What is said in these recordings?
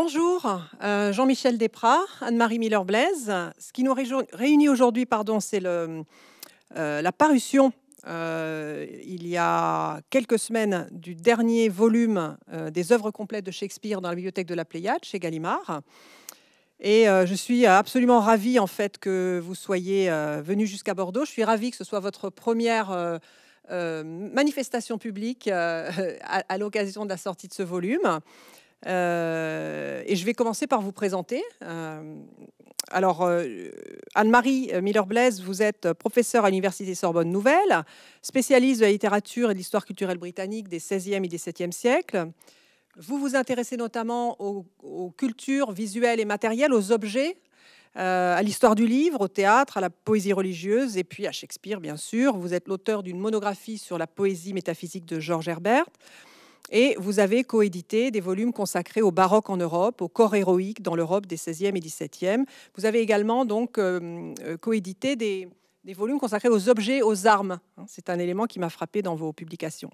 Bonjour, euh, Jean-Michel Desprats, Anne-Marie Miller-Blaise. Ce qui nous réunit aujourd'hui, pardon, c'est euh, la parution euh, il y a quelques semaines du dernier volume des œuvres complètes de Shakespeare dans la bibliothèque de la Pléiade chez Gallimard. Et je suis absolument ravie en fait que vous soyez venu jusqu'à Bordeaux. Je suis ravie que ce soit votre première manifestation publique à l'occasion de la sortie de ce volume. Euh, et je vais commencer par vous présenter. Euh, alors, euh, Anne-Marie Miller-Blaise, vous êtes professeure à l'Université Sorbonne Nouvelle, spécialiste de la littérature et de l'histoire culturelle britannique des 16e et 17e siècles. Vous vous intéressez notamment aux, aux cultures visuelles et matérielles, aux objets, à l'histoire du livre, au théâtre, à la poésie religieuse et puis à Shakespeare, bien sûr. Vous êtes l'auteur d'une monographie sur la poésie métaphysique de George Herbert. Et vous avez coédité des volumes consacrés au baroque en Europe, au corps héroïque dans l'Europe des 16e et 17e. Vous avez également euh, euh, coédité des, des volumes consacrés aux objets, aux armes. Hein, c'est un élément qui m'a frappé dans vos publications.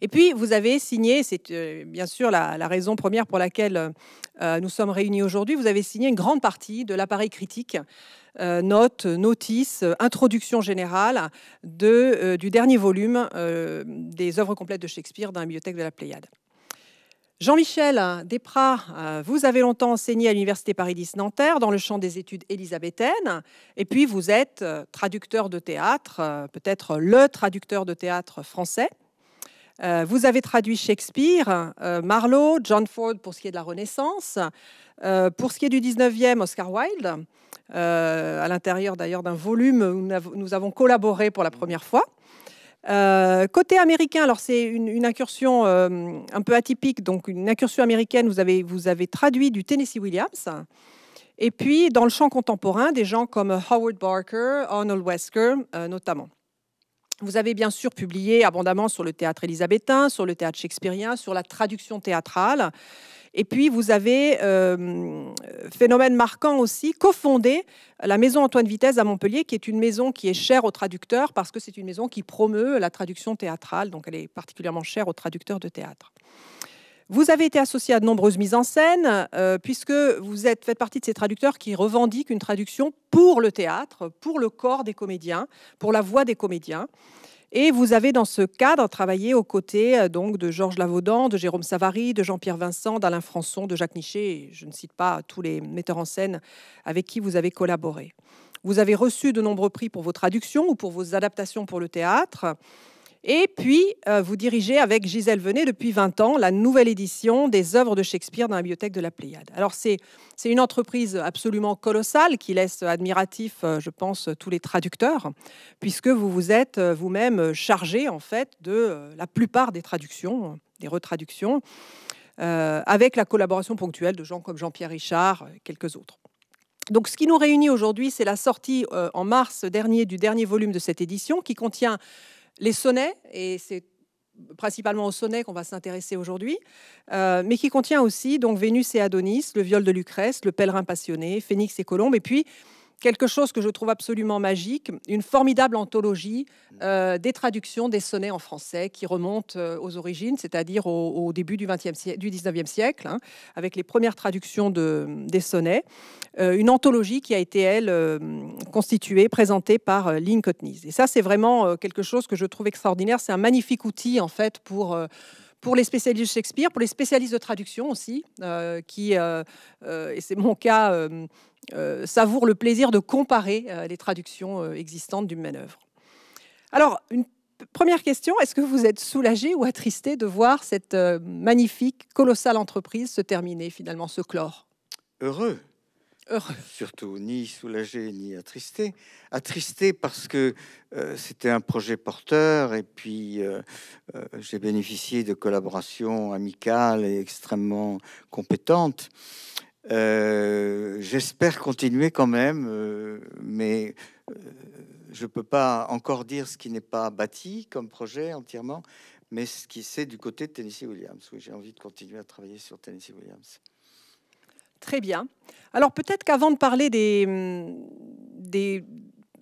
Et puis, vous avez signé, c'est euh, bien sûr la, raison première pour laquelle euh, euh, nous sommes réunis aujourd'hui, vous avez signé une grande partie de l'appareil critique, notes, notices, introduction générale de, du dernier volume des œuvres complètes de Shakespeare dans la bibliothèque de la Pléiade. Jean-Michel Desprats, vous avez longtemps enseigné à l'Université paris dix nanterre dans le champ des études élisabéthaines, et puis vous êtes traducteur de théâtre, peut-être le traducteur de théâtre français. Euh, vous avez traduit Shakespeare, euh, Marlowe, John Ford pour ce qui est de la Renaissance, euh, pour ce qui est du 19e, Oscar Wilde, à l'intérieur d'ailleurs d'un volume où nous avons collaboré pour la première fois. côté américain, alors c'est une, incursion un peu atypique, donc une incursion américaine, vous avez, vous avez traduit du Tennessee Williams. Et puis, dans le champ contemporain, des gens comme Howard Barker, Arnold Wesker notamment. Vous avez bien sûr publié abondamment sur le théâtre élisabétain, sur le théâtre shakespearien, sur la traduction théâtrale. Et puis, vous avez, euh, phénomène marquant aussi, cofondé la maison Antoine Vitesse à Montpellier, qui est une maison qui est chère aux traducteurs parce que c'est une maison qui promeut la traduction théâtrale. Donc, elle est particulièrement chère aux traducteurs de théâtre. Vous avez été associé à de nombreuses mises en scène, euh, puisque vous êtes, faites partie de ces traducteurs qui revendiquent une traduction pour le théâtre, pour le corps des comédiens, pour la voix des comédiens. Et vous avez dans ce cadre travaillé aux côtés euh, donc de Georges Lavaudan, de Jérôme Savary, de Jean-Pierre Vincent, d'Alain Françon, de Jacques Nichet. Je ne cite pas tous les metteurs en scène avec qui vous avez collaboré. Vous avez reçu de nombreux prix pour vos traductions ou pour vos adaptations pour le théâtre. Et puis, euh, vous dirigez avec Gisèle Venet depuis 20 ans la nouvelle édition des œuvres de Shakespeare dans la bibliothèque de la Pléiade. Alors, c'est une entreprise absolument colossale qui laisse admiratif, euh, je pense, tous les traducteurs, puisque vous vous êtes euh, vous-même chargé, en fait, de la plupart des traductions, des retraductions, avec la collaboration ponctuelle de gens comme Jean-Pierre Richard, et quelques autres. Donc, ce qui nous réunit aujourd'hui, c'est la sortie en mars dernier du dernier volume de cette édition qui contient les sonnets, et c'est principalement au sonnet qu'on va s'intéresser aujourd'hui, euh, mais qui contient aussi donc Vénus et Adonis, le viol de Lucrèce, le pèlerin passionné, Phénix et Colombe, et puis quelque chose que je trouve absolument magique, une formidable anthologie mm. euh, des traductions des sonnets en français qui remontent euh, aux origines, c'est-à-dire au, début du, 20e siècle, du 19e siècle, avec les premières traductions de, des sonnets. Euh, une anthologie qui a été, elle, constituée, présentée par Lynn Cotney. Et ça, c'est vraiment quelque chose que je trouve extraordinaire. C'est un magnifique outil, en fait, pour pour les spécialistes de Shakespeare, pour les spécialistes de traduction aussi, qui, et c'est mon cas, euh, savoure le plaisir de comparer euh, les traductions euh, existantes d'une manœuvre. Alors, une première question, est-ce que vous êtes soulagé ou attristé de voir cette magnifique, colossale entreprise se terminer, finalement, se clore Heureux. Heureux. Surtout, ni soulagé ni attristé. Attristé parce que c'était un projet porteur et puis j'ai bénéficié de collaborations amicales et extrêmement compétentes. Euh, j'espère continuer quand même, euh, mais euh, je ne peux pas encore dire ce qui n'est pas bâti comme projet entièrement, mais ce qui c'est du côté de Tennessee Williams. Oui, j'ai envie de continuer à travailler sur Tennessee Williams. Très bien. Alors peut-être qu'avant de parler des, des,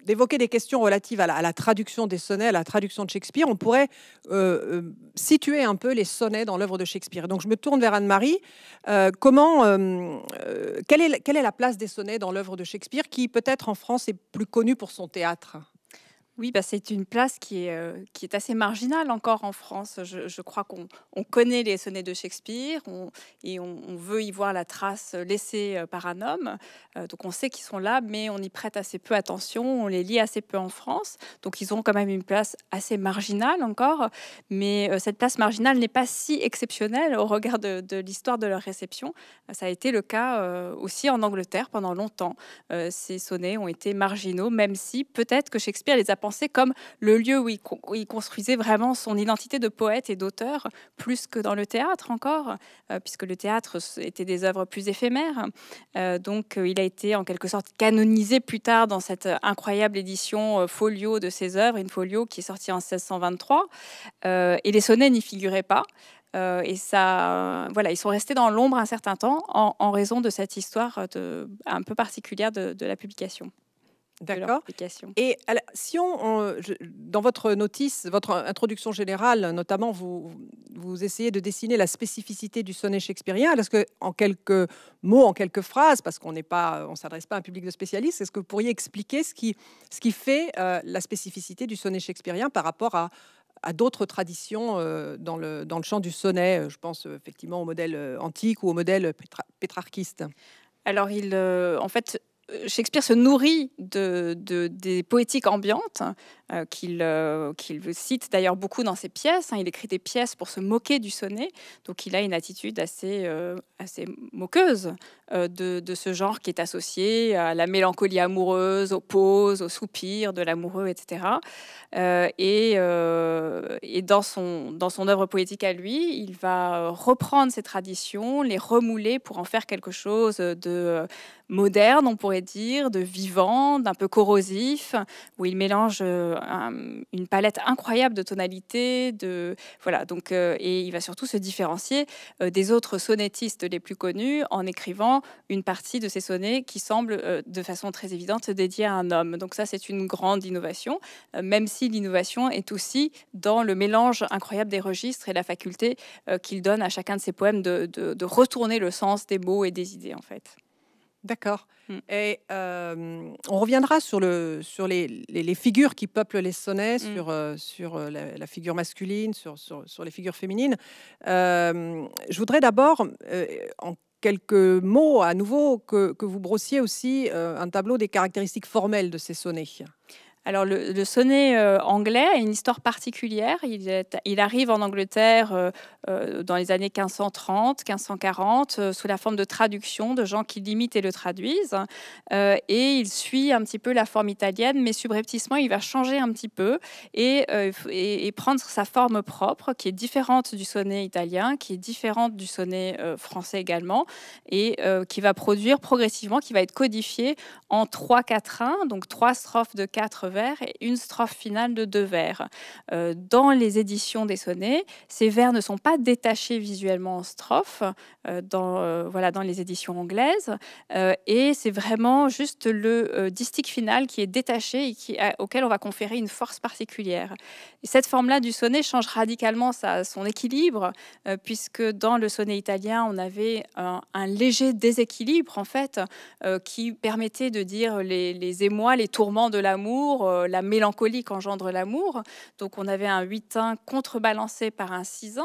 d'évoquer des questions relatives à la, traduction des sonnets, à la traduction de Shakespeare, on pourrait euh, euh, situer un peu les sonnets dans l'œuvre de Shakespeare. Donc je me tourne vers Anne-Marie. Euh, comment, est, quelle est la place des sonnets dans l'œuvre de Shakespeare, qui peut-être en France est plus connue pour son théâtre oui, bah, c'est une place qui est, euh, qui est assez marginale encore en France. Je, crois qu'on connaît les sonnets de Shakespeare et on, veut y voir la trace laissée euh, par un homme. Euh, donc on sait qu'ils sont là, mais on y prête assez peu attention, on les lit assez peu en France. Donc ils ont quand même une place assez marginale encore, mais cette place marginale n'est pas si exceptionnelle au regard de, de l'histoire de leur réception. Ça a été le cas aussi en Angleterre pendant longtemps. ces sonnets ont été marginaux, même si peut-être que Shakespeare les a comme le lieu où il, construisait vraiment son identité de poète et d'auteur, plus que dans le théâtre encore, euh, puisque le théâtre était des œuvres plus éphémères. Euh, donc euh, il a été en quelque sorte canonisé plus tard dans cette incroyable édition folio de ses œuvres, une folio qui est sortie en 1623. et les sonnets n'y figuraient pas. et ça, voilà, ils sont restés dans l'ombre un certain temps en, raison de cette histoire un peu particulière de la publication. D'accord. Et si on, dans votre notice, votre introduction générale, notamment, vous, vous essayez de dessiner la spécificité du sonnet shakespearien. Est-ce que, en quelques mots, en quelques phrases, parce qu'on n'est pas, on s'adresse pas à un public de spécialistes, est-ce que vous pourriez expliquer ce qui, ce qui fait euh, la spécificité du sonnet shakespearien par rapport à, à d'autres traditions euh, dans, le, dans le champ du sonnet euh, Je pense effectivement au modèle antique ou au modèle pétrarquiste. Alors, il, en fait, Shakespeare se nourrit de, des poétiques ambiantes, euh, euh, qu'il cite d'ailleurs beaucoup dans ses pièces. Hein. Il écrit des pièces pour se moquer du sonnet, donc il a une attitude assez, euh, assez moqueuse de, ce genre qui est associé à la mélancolie amoureuse, aux pauses, aux soupirs de l'amoureux, etc. et, dans, son, dans son œuvre poétique à lui, il va reprendre ces traditions, les remouler pour en faire quelque chose de moderne, on pourrait dire, de vivant, d'un peu corrosif, où il mélange une palette incroyable de tonalités. De, voilà, donc, euh, et il va surtout se différencier euh, des autres sonettistes les plus connus en écrivant une partie de ses sonnets qui semble euh, de façon très évidente dédiée à un homme. Donc ça, c'est une grande innovation, même si l'innovation est aussi dans le mélange incroyable des registres et la faculté qu'il donne à chacun de ses poèmes de, de retourner le sens des mots et des idées, en fait. D'accord. Mm. Et euh, on reviendra sur, le, sur les, figures qui peuplent les sonnets, mm. sur, euh, sur euh, la, figure masculine, sur, les figures féminines. je voudrais d'abord, en quelques mots à nouveau, que, que vous brossiez aussi un tableau des caractéristiques formelles de ces sonnets. Alors le, sonnet euh, anglais a une histoire particulière. Il, il arrive en Angleterre euh, euh, dans les années 1530, 1540, sous la forme de traduction de gens qui l'imitent et le traduisent. et il suit un petit peu la forme italienne, mais subrepticement, il va changer un petit peu et, prendre sa forme propre, qui est différente du sonnet italien, qui est différente du sonnet français également, et qui va produire progressivement, qui va être codifié en 3 quatrains, donc trois strophes de quatre vers et une strophe finale de deux vers. Euh, dans les éditions des sonnets, ces vers ne sont pas détachés visuellement en strophe euh, dans, euh, voilà, dans les éditions anglaises. et c'est vraiment juste le distique final qui est détaché et qui, auquel on va conférer une force particulière. cette forme-là du sonnet change radicalement sa, son équilibre, puisque dans le sonnet italien, on avait un, léger déséquilibre en fait qui permettait de dire les émois, les tourments de l'amour euh, la mélancolie qu'engendre l'amour. Donc on avait un 8-1 contrebalancé par un 6-1.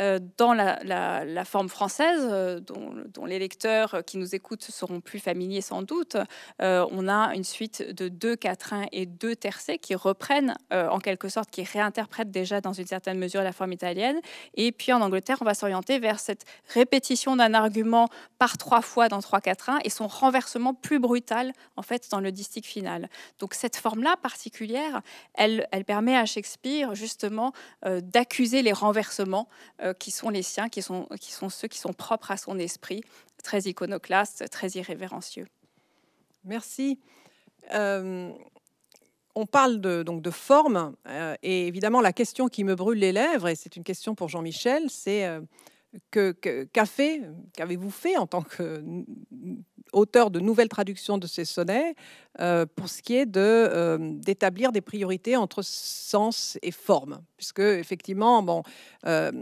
Euh, dans la, forme française, euh, dont, les lecteurs qui nous écoutent seront plus familiers sans doute, euh, on a une suite de deux quatrains et deux tercets qui reprennent en quelque sorte, qui réinterprètent déjà dans une certaine mesure la forme italienne. Et puis en Angleterre, on va s'orienter vers cette répétition d'un argument par trois fois dans trois quatrains et son renversement plus brutal en fait dans le distique final. Donc cette forme-là particulière, elle, elle permet à Shakespeare justement d'accuser les renversements euh, qui sont les siens, qui sont, qui sont ceux qui sont propres à son esprit, très iconoclaste, très irrévérencieux. Merci. Euh, on parle de, donc de forme, euh, et évidemment la question qui me brûle les lèvres, et c'est une question pour Jean-Michel, c'est que, qu'a qu'avez-vous fait en tant que auteur de nouvelles traductions de ces sonnets euh, pour ce qui est de euh, d'établir des priorités entre sens et forme, puisque effectivement, bon, euh,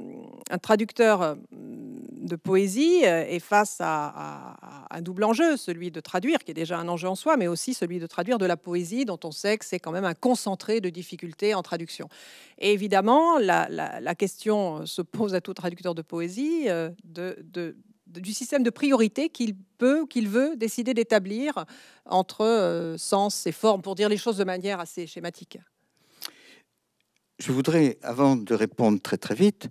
un traducteur de poésie est face à, un double enjeu, celui de traduire, qui est déjà un enjeu en soi, mais aussi celui de traduire de la poésie, dont on sait que c'est quand même un concentré de difficultés en traduction. Et évidemment, la, la, question se pose à tout traducteur de poésie de du système de priorité qu'il peut, qu'il veut décider d'établir entre euh, sens et forme, pour dire les choses de manière assez schématique. Je voudrais, avant de répondre très très vite,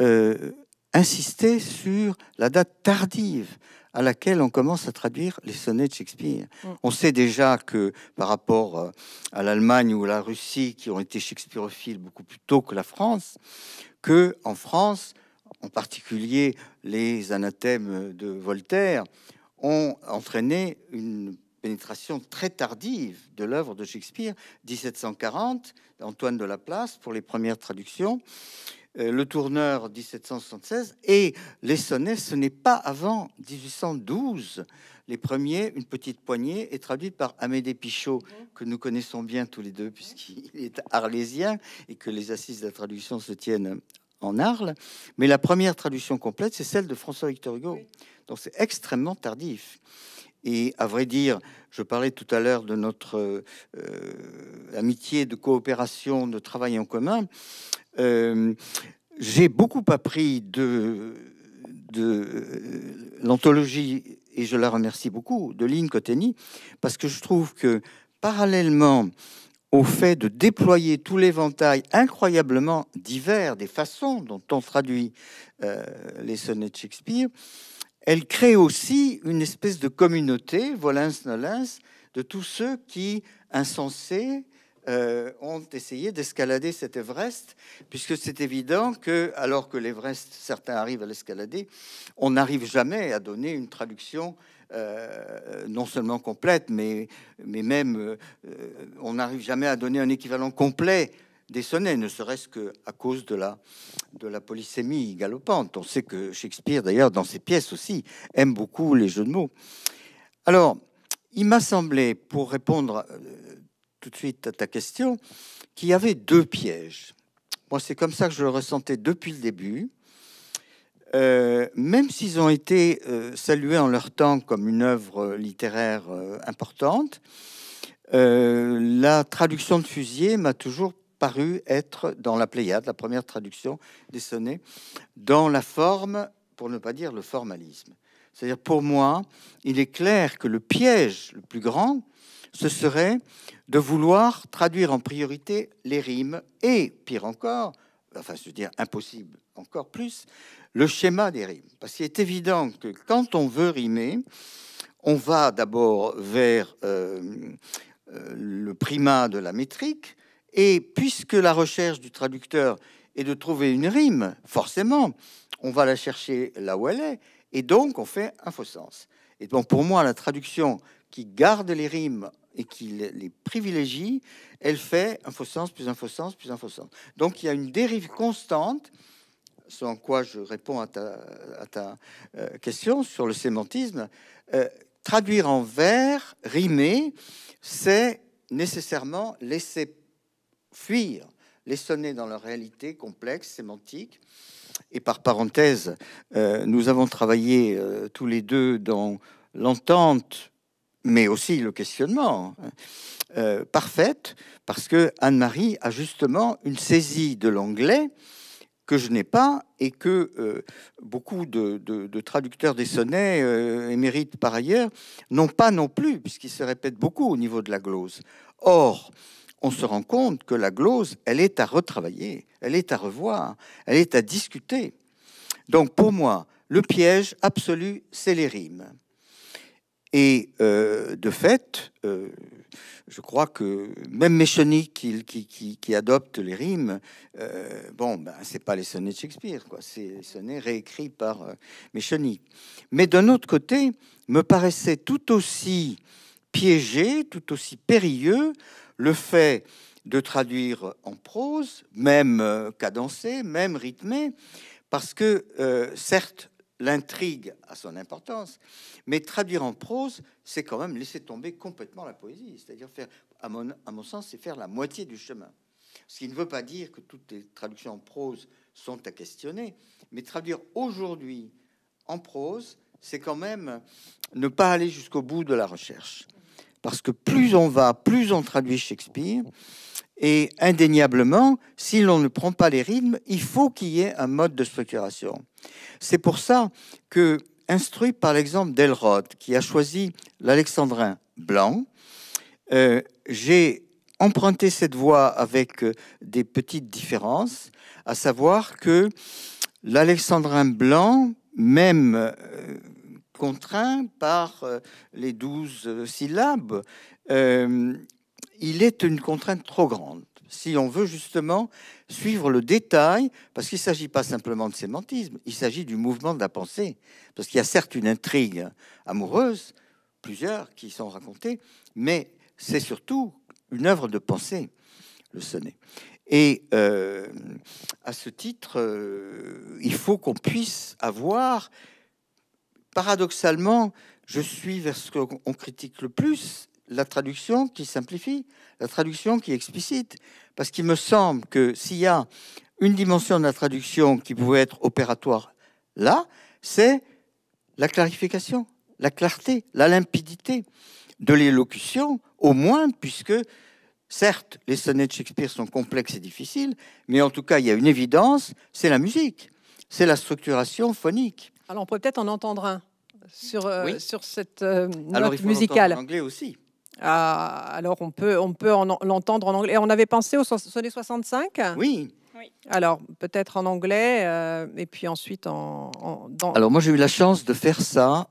euh, insister sur la date tardive à laquelle on commence à traduire les sonnets de Shakespeare. Mm. On sait déjà que par rapport euh, à l'Allemagne ou la Russie, qui ont été shakespeareophiles beaucoup plus tôt que la France, que en France, en particulier les anathèmes de Voltaire, ont entraîné une pénétration très tardive de l'œuvre de Shakespeare, 1740, Antoine de Laplace pour les premières traductions, euh, Le Tourneur 1776 et les sonnets, ce n'est pas avant 1812. Les premiers, une petite poignée, est traduite par Amédée Pichot, que nous connaissons bien tous les deux, puisqu'il est arlésien et que les assises de la traduction se tiennent en Arles, mais la première traduction complète, c'est celle de François-Victor Hugo. Donc c'est extrêmement tardif. Et à vrai dire, je parlais tout à l'heure de notre euh, amitié de coopération, de travail en commun. Euh, j'ai beaucoup appris de, de euh, l'anthologie, et je la remercie beaucoup, de Lynn Cotteny, parce que je trouve que parallèlement au fait de déployer tout l'éventail incroyablement divers des façons dont on traduit euh, les sonnets de Shakespeare, elle crée aussi une espèce de communauté, volins nolens, de tous ceux qui, insensés, euh, ont essayé d'escalader cet Everest, puisque c'est évident que, alors que l'Everest, certains arrivent à l'escalader, on n'arrive jamais à donner une traduction euh, non seulement complète, mais, mais même euh, on n'arrive jamais à donner un équivalent complet des sonnets, ne serait-ce qu'à cause de la, de la polysémie galopante. On sait que Shakespeare, d'ailleurs, dans ses pièces aussi, aime beaucoup les jeux de mots. Alors, il m'a semblé, pour répondre euh, tout de suite à ta question, qu'il y avait deux pièges. Moi, c'est comme ça que je le ressentais depuis le début. Euh, même s'ils ont été euh, salués en leur temps comme une œuvre euh, littéraire importante, la traduction de Fusier m'a toujours paru être dans la Pléiade, la première traduction des sonnets, dans la forme, pour ne pas dire le formalisme. C'est-à-dire pour moi, il est clair que le piège le plus grand, ce serait de vouloir traduire en priorité les rimes et, pire encore, enfin, je veux dire impossible encore plus, le schéma des rimes. Parce qu'il est évident que quand on veut rimer, on va d'abord vers euh, euh, le primat de la métrique, et puisque la recherche du traducteur est de trouver une rime, forcément, on va la chercher là où elle est, et donc on fait un faux sens. Et donc pour moi, la traduction qui garde les rimes et qui les privilégie, elle fait un faux sens, plus un faux sens, plus un faux sens. Donc il y a une dérive constante ce en quoi je réponds à ta, euh, question sur le sémantisme, euh, traduire en vers, rimer, c'est nécessairement laisser fuir les sonner dans leur réalité complexe, sémantique. Et par parenthèse, euh, nous avons travaillé tous les deux dans l'entente mais aussi le questionnement hein, parfaite, parce que Anne-Marie a justement une saisie de l'anglais que je n'ai pas et que euh, beaucoup de, traducteurs des sonnets euh, émérites par ailleurs n'ont pas non plus, puisqu'ils se répètent beaucoup au niveau de la glose. Or, on se rend compte que la glose, elle est à retravailler, elle est à revoir, elle est à discuter. Donc pour moi, le piège absolu, c'est les rimes. Et euh, de fait, euh, je crois que même Mécheny qui, adopte les rimes, euh, bon, ben, c'est pas les sonnets de Shakespeare, quoi. C'est les sonnets réécrits par euh, Mécheny. Mais d'un autre côté, me paraissait tout aussi piégé, tout aussi périlleux le fait de traduire en prose, même cadencé, même rythmé, parce que certes, l'intrigue a son importance, mais traduire en prose, c'est quand même laisser tomber complètement la poésie. C'est-à-dire faire, à à mon sens, c'est faire la moitié du chemin. Ce qui ne veut pas dire que toutes les traductions en prose sont à questionner, mais traduire aujourd'hui en prose, c'est quand même ne pas aller jusqu'au bout de la recherche. Parce que plus on va, plus on traduit Shakespeare, et indéniablement, si l'on ne prend pas les rythmes, il faut qu'il y ait un mode de structuration. C'est pour ça que, instruit par l'exemple d'Elrod, qui a choisi l'alexandrin blanc, euh, j'ai emprunté cette voie avec euh, des petites différences, à savoir que l'alexandrin blanc, même euh, contraint par les douze syllabes, euh, il est une contrainte trop grande. Si on veut justement suivre le détail, parce qu'il ne s'agit pas simplement de sémantisme, il s'agit du mouvement de la pensée. Parce qu'il y a certes une intrigue amoureuse, plusieurs qui sont racontées, mais c'est surtout une œuvre de pensée, le sonnet. Et euh, à ce titre, euh, il faut qu'on puisse avoir, paradoxalement, je suis vers ce qu'on critique le plus, la traduction qui simplifie, la traduction qui explicite. Parce qu'il me semble que s'il y a une dimension de la traduction qui pouvait être opératoire là, c'est la clarification, la clarté, la limpidité de l'élocution, au moins, puisque certes, les sonnets de Shakespeare sont complexes et difficiles, mais en tout cas, il y a une évidence, c'est la musique, c'est la structuration phonique. Alors on pourrait peut-être en entendre un sur, euh, sur cette euh, note Alors, il faut musicale. En anglais aussi. Ah, alors on peut, on peut l'entendre en anglais. on avait pensé au sonnet 65 Oui. Alors peut-être en anglais euh, et puis ensuite en. Alors moi j'ai eu la chance de faire ça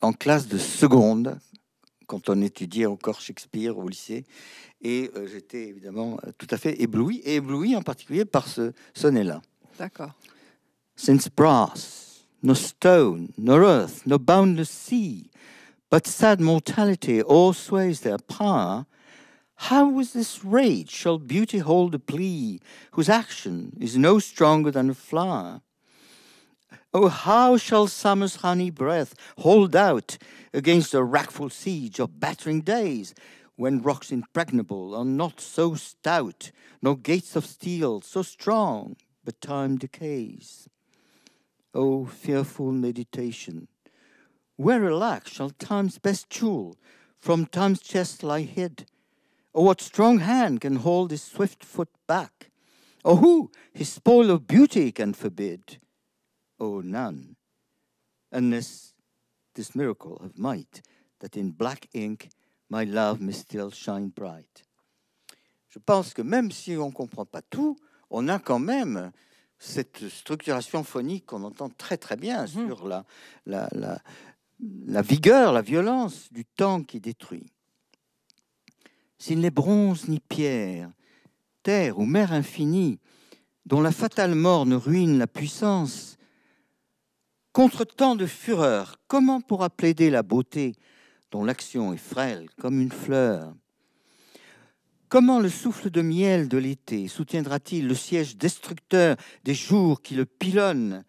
en classe de seconde quand on étudiait encore Shakespeare au lycée et euh, j'étais évidemment euh, tout à fait ébloui et ébloui en particulier par ce sonnet-là. D'accord. Since brass, no stone, no earth, no boundless sea. but sad mortality o'ersways their power, how with this rage shall beauty hold a plea whose action is no stronger than a flower? Oh, how shall summer's honey breath hold out against the wrackful siege of battering days, when rocks impregnable are not so stout, nor gates of steel so strong, but time decays? O oh, fearful meditation, where alack shall time's best jewel from time's chest lie hid? Or what strong hand can hold his swift foot back? Or who his spoil of beauty can forbid? Oh, none, unless this miracle of might, that in black ink my love may still shine bright. Je pense que même si on ne comprend pas tout, on a quand même cette structuration phonique qu'on entend très très bien mmh. sur la, la, la, la vigueur, la violence du temps qui détruit. S'il n'est bronze ni pierre, terre ou mer infinie, dont la fatale mort ne ruine la puissance, contre tant de fureur, comment pourra plaider la beauté dont l'action est frêle comme une fleur Comment le souffle de miel de l'été soutiendra-t-il le siège destructeur des jours qui le pilonnent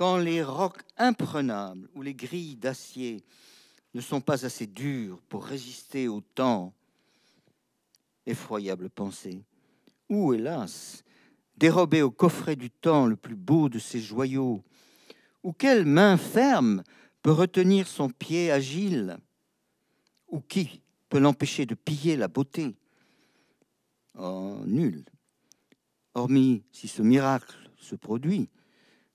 quand les rocs imprenables ou les grilles d'acier ne sont pas assez dures pour résister au temps, effroyable pensée, ou hélas, dérober au coffret du temps le plus beau de ses joyaux, ou quelle main ferme peut retenir son pied agile, ou qui peut l'empêcher de piller la beauté Oh, nul, hormis si ce miracle se produit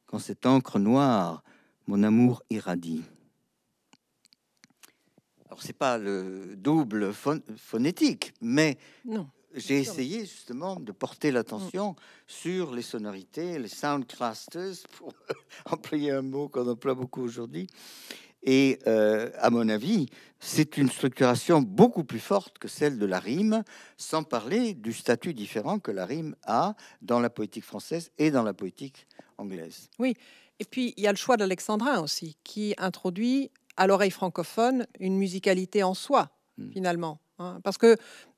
quand cette encre noire, mon amour irradie. Alors, ce pas le double phonétique, mais j'ai essayé justement de porter l'attention mm. sur les sonorités, les sound clusters, pour employer un mot qu'on emploie beaucoup aujourd'hui. Et euh, à mon avis, c'est une structuration beaucoup plus forte que celle de la rime, sans parler du statut différent que la rime a dans la poétique française et dans la poétique anglaise. Oui, et puis il y a le choix de l'alexandrin aussi, qui introduit à l'oreille francophone une musicalité en soi, hmm. finalement. Hein. parce que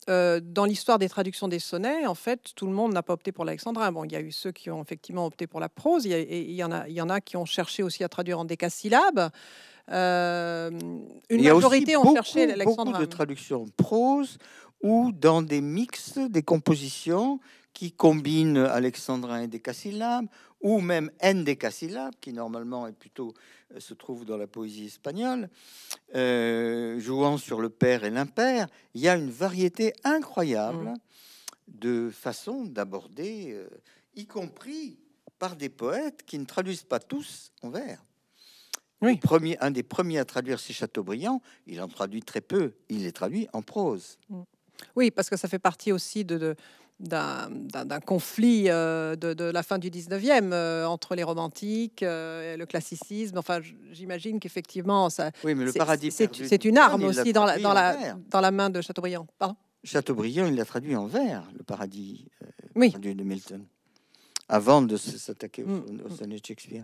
euh, dans l'histoire des traductions des sonnets, en fait, tout le monde n'a pas opté pour l'alexandrin. Bon, il y a eu ceux qui ont effectivement opté pour la prose, il y, et il y, en, a, il y en a qui ont cherché aussi à traduire en décasyllabes. Euh, une majorité ont cherché l'alexandrin. beaucoup de traductions prose ou dans des mixes, des compositions qui combinent alexandrin et décasyllabes ou même cassilla qui normalement est plutôt, euh, se trouve dans la poésie espagnole, euh, jouant sur le père et l'impère, il y a une variété incroyable mm. de façons d'aborder, euh, y compris par des poètes qui ne traduisent pas tous en vers. Oui. Premier, un des premiers à traduire, c'est Chateaubriand. Il en traduit très peu. Il les traduit en prose. Mm. Oui, parce que ça fait partie aussi de d'un conflit euh, de, la fin du 19e euh, entre les romantiques, euh, et le classicisme. Enfin, j'imagine qu'effectivement, ça. Oui, mais le paradis C'est une arme aussi dans la, dans, la, dans la main de Chateaubriand. Pardon Chateaubriand, il l'a traduit en vers, le paradis oui. de Milton, avant de s'attaquer au, mm, mm. son de Shakespeare.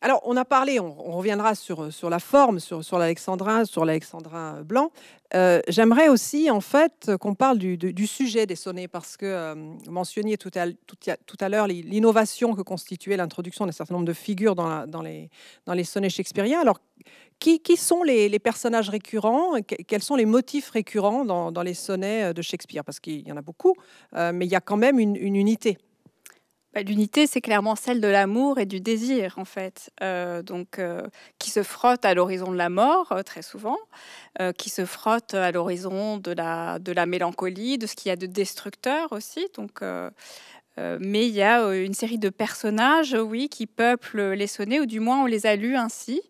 Alors, on a parlé, on, reviendra euh, sur, la forme, sur, sur l'alexandrin, sur l'alexandrin blanc. Euh, j'aimerais aussi, en fait, euh, qu'on parle du, sujet des sonnets, parce que vous mentionniez tout à, l'heure l'innovation que constituait l'introduction d'un certain nombre de figures dans, les, sonnets shakespeariens. Alors, qui, sont les, personnages récurrents Quels sont les motifs récurrents dans, les sonnets de Shakespeare Parce qu'il y en a beaucoup, mais il y a quand même une unité. Bah, l'unité, c'est clairement celle de l'amour et du désir, en fait, euh, donc euh, qui se frotte à l'horizon de la mort, euh, très souvent, qui se frotte à l'horizon de la, de la mélancolie, de ce qu'il y a de destructeur aussi. Donc, mais il y a une série de personnages, oui, qui peuplent les sonnets, ou du moins on les a lus ainsi,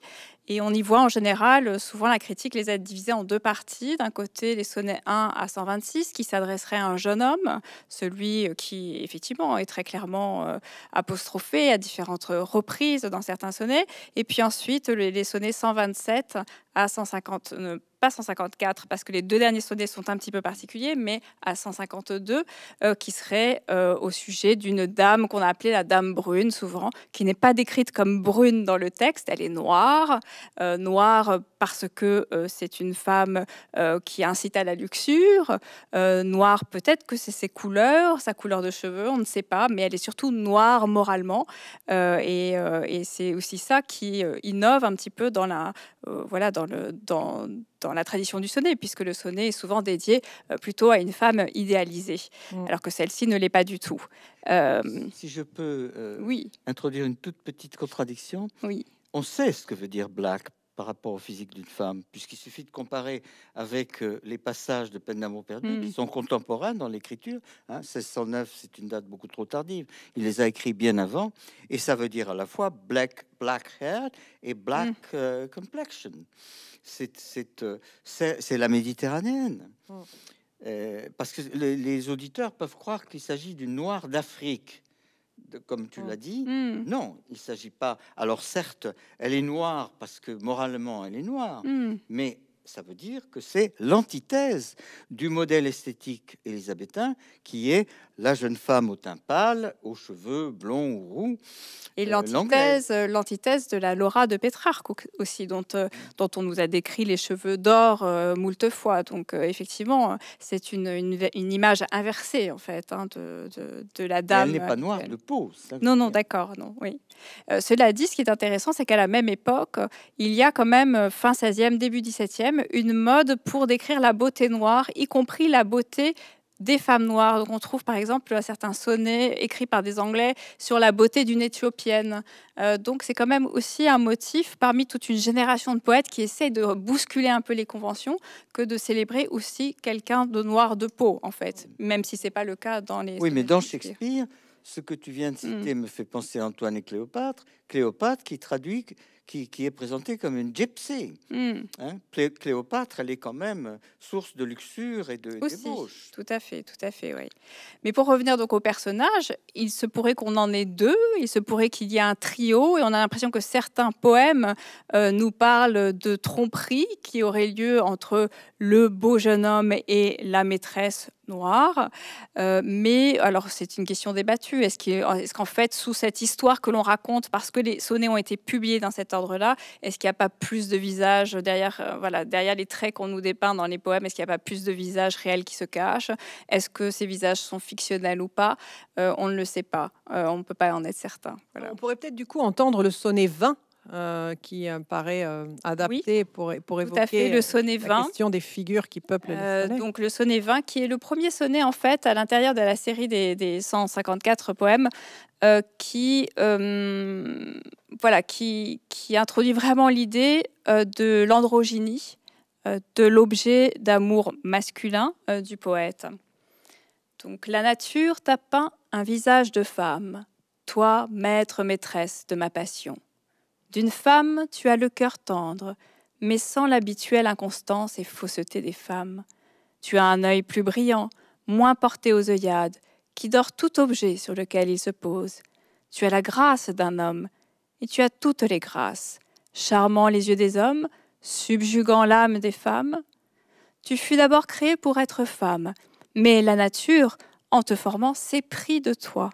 et on y voit en général, euh, souvent la critique les a divisés en deux parties. D'un côté, les sonnets 1 à 126 qui s'adresseraient à un jeune homme, celui euh, qui effectivement est très clairement euh, apostrophé à différentes reprises dans certains sonnets. Et puis ensuite, les sonnets 127 à 150, euh, pas 154 parce que les deux derniers sonnets sont un petit peu particuliers, mais à 152 euh, qui serait euh, au sujet d'une dame qu'on a appelée la dame brune souvent, qui n'est pas décrite comme brune dans le texte, elle est noire, noire parce que c'est une femme qui incite à la luxure, noire peut-être que c'est ses couleurs, sa couleur de cheveux, on ne sait pas, mais elle est surtout noire moralement et, et c'est aussi ça qui innove un petit peu dans la voilà dans dans, la tradition du sonnet, puisque le sonnet est souvent dédié euh, plutôt à une femme idéalisée, mm. alors que celle-ci ne l'est pas du tout. Euh, si je peux euh, introduire une toute petite contradiction, oui. on sait ce que veut dire black par rapport au physique d'une femme, puisqu'il suffit de comparer avec euh, les passages de Peine d'amour perdu, mm. qui sont contemporains dans l'écriture. 1609, hein. c'est une date beaucoup trop tardive. Il les a écrits bien avant, et ça veut dire à la fois black, black hair et black mm. euh, complexion. Euh, c'est la méditerranéenne. Mm. parce que les, les auditeurs peuvent croire qu'il s'agit d'une noire d'Afrique comme tu l'as oh. dit. Hmm. Non, il ne s'agit pas. Alors certes, elle est noire parce que moralement elle est noire, hmm. mais ça veut dire que c'est l'antithèse du modèle esthétique élisabétain qui est la jeune femme au teint pâle, aux cheveux blonds ou roux. Et euh, l'antithèse, de la Laura de Pétrarque aussi, euh, dont, on nous a décrit les cheveux d'or euh, moult fois. Donc effectivement, c'est une, image inversée en fait hein, de, la dame. elle n'est pas noire de peau. non, non, d'accord, non, oui. cela dit, ce qui est intéressant, c'est qu'à la même époque, il y a quand même fin 16e, début 17e, une mode pour décrire la beauté noire, y compris la beauté des femmes noires. on trouve par exemple certains sonnets écrits par des Anglais sur la beauté d'une Éthiopienne. Euh, donc c'est quand même aussi un motif parmi toute une génération de poètes qui essayent de bousculer un peu les conventions que de célébrer aussi quelqu'un de noir de peau en fait, même si ce n'est pas le cas dans les. Oui, mais dans Shakespeare, ce que tu viens de mm. citer me fait penser à Antoine et Cléopâtre. Cléopâtre qui traduit qui, est présentée comme une gypsy. Hmm. Hein, Cléopâtre, elle est quand même euh, source de luxure et de débauche. Tout à fait, tout à fait, oui. Mais pour revenir donc au personnage, il se pourrait qu'on en ait deux, il se pourrait qu'il y ait un trio, et on a l'impression que certains poèmes euh, nous parlent de tromperies qui auraient lieu entre le beau jeune homme et la maîtresse noire. Euh, mais alors, c'est une question débattue. Est-ce qu'en fait, sous cette histoire que l'on raconte, parce que les sonnets ont été publiés dans cette là Est-ce qu'il n'y a pas plus de visages derrière, euh, voilà, derrière les traits qu'on nous dépeint dans les poèmes Est-ce qu'il n'y a pas plus de visages réels qui se cachent Est-ce que ces visages sont fictionnels ou pas euh, On ne le sait pas. Euh, on ne peut pas en être certain. On pourrait peut-être du coup entendre le sonnet 20 euh, qui paraît euh, adapté pour, pour évoquer la question des figures qui peuplent le euh, sonnet. Donc le sonnet 20, qui est le premier sonnet en fait à l'intérieur de la série des, 154 poèmes, qui, voilà, qui, qui, introduit vraiment l'idée de l'androgynie, de l'objet d'amour masculin du poète. Donc la nature t'a peint un visage de femme, toi, maître maîtresse de ma passion. D'une femme, tu as le cœur tendre, mais sans l'habituelle inconstance et fausseté des femmes. Tu as un œil plus brillant, moins porté aux œillades, qui dort tout objet sur lequel il se pose. Tu as la grâce d'un homme, et tu as toutes les grâces, charmant les yeux des hommes, subjuguant l'âme des femmes. Tu fus d'abord créée pour être femme, mais la nature, en te formant, s'est pris de toi,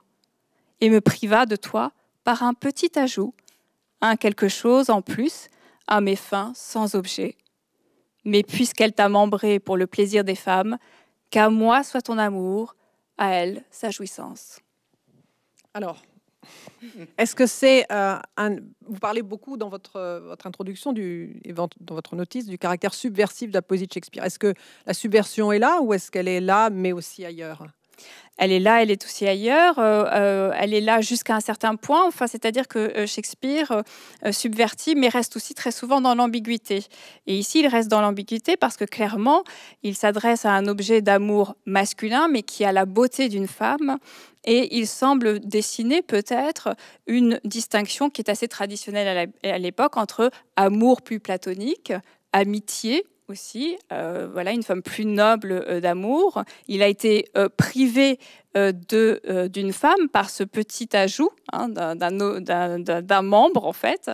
et me priva de toi par un petit ajout un quelque chose en plus à mes fins sans objet. Mais puisqu'elle t'a membré pour le plaisir des femmes, qu'à moi soit ton amour, à elle sa jouissance. Alors, est-ce que c'est euh, un... Vous parlez beaucoup dans votre, votre introduction, du, dans votre notice, du caractère subversif de la poésie de Shakespeare. Est-ce que la subversion est là ou est-ce qu'elle est là, mais aussi ailleurs elle est là, elle est aussi ailleurs, euh, euh, elle est là jusqu'à un certain point, enfin, c'est-à-dire que euh, Shakespeare subvertit, mais reste aussi très souvent dans l'ambiguïté. Et ici, il reste dans l'ambiguïté parce que clairement, il s'adresse à un objet d'amour masculin, mais qui a la beauté d'une femme, et il semble dessiner peut-être une distinction qui est assez traditionnelle à l'époque entre amour plus platonique, amitié, aussi, euh, voilà, une femme plus noble euh, d'amour. Il a été euh, privé euh, euh, d'une femme par ce petit ajout hein, d'un membre en fait.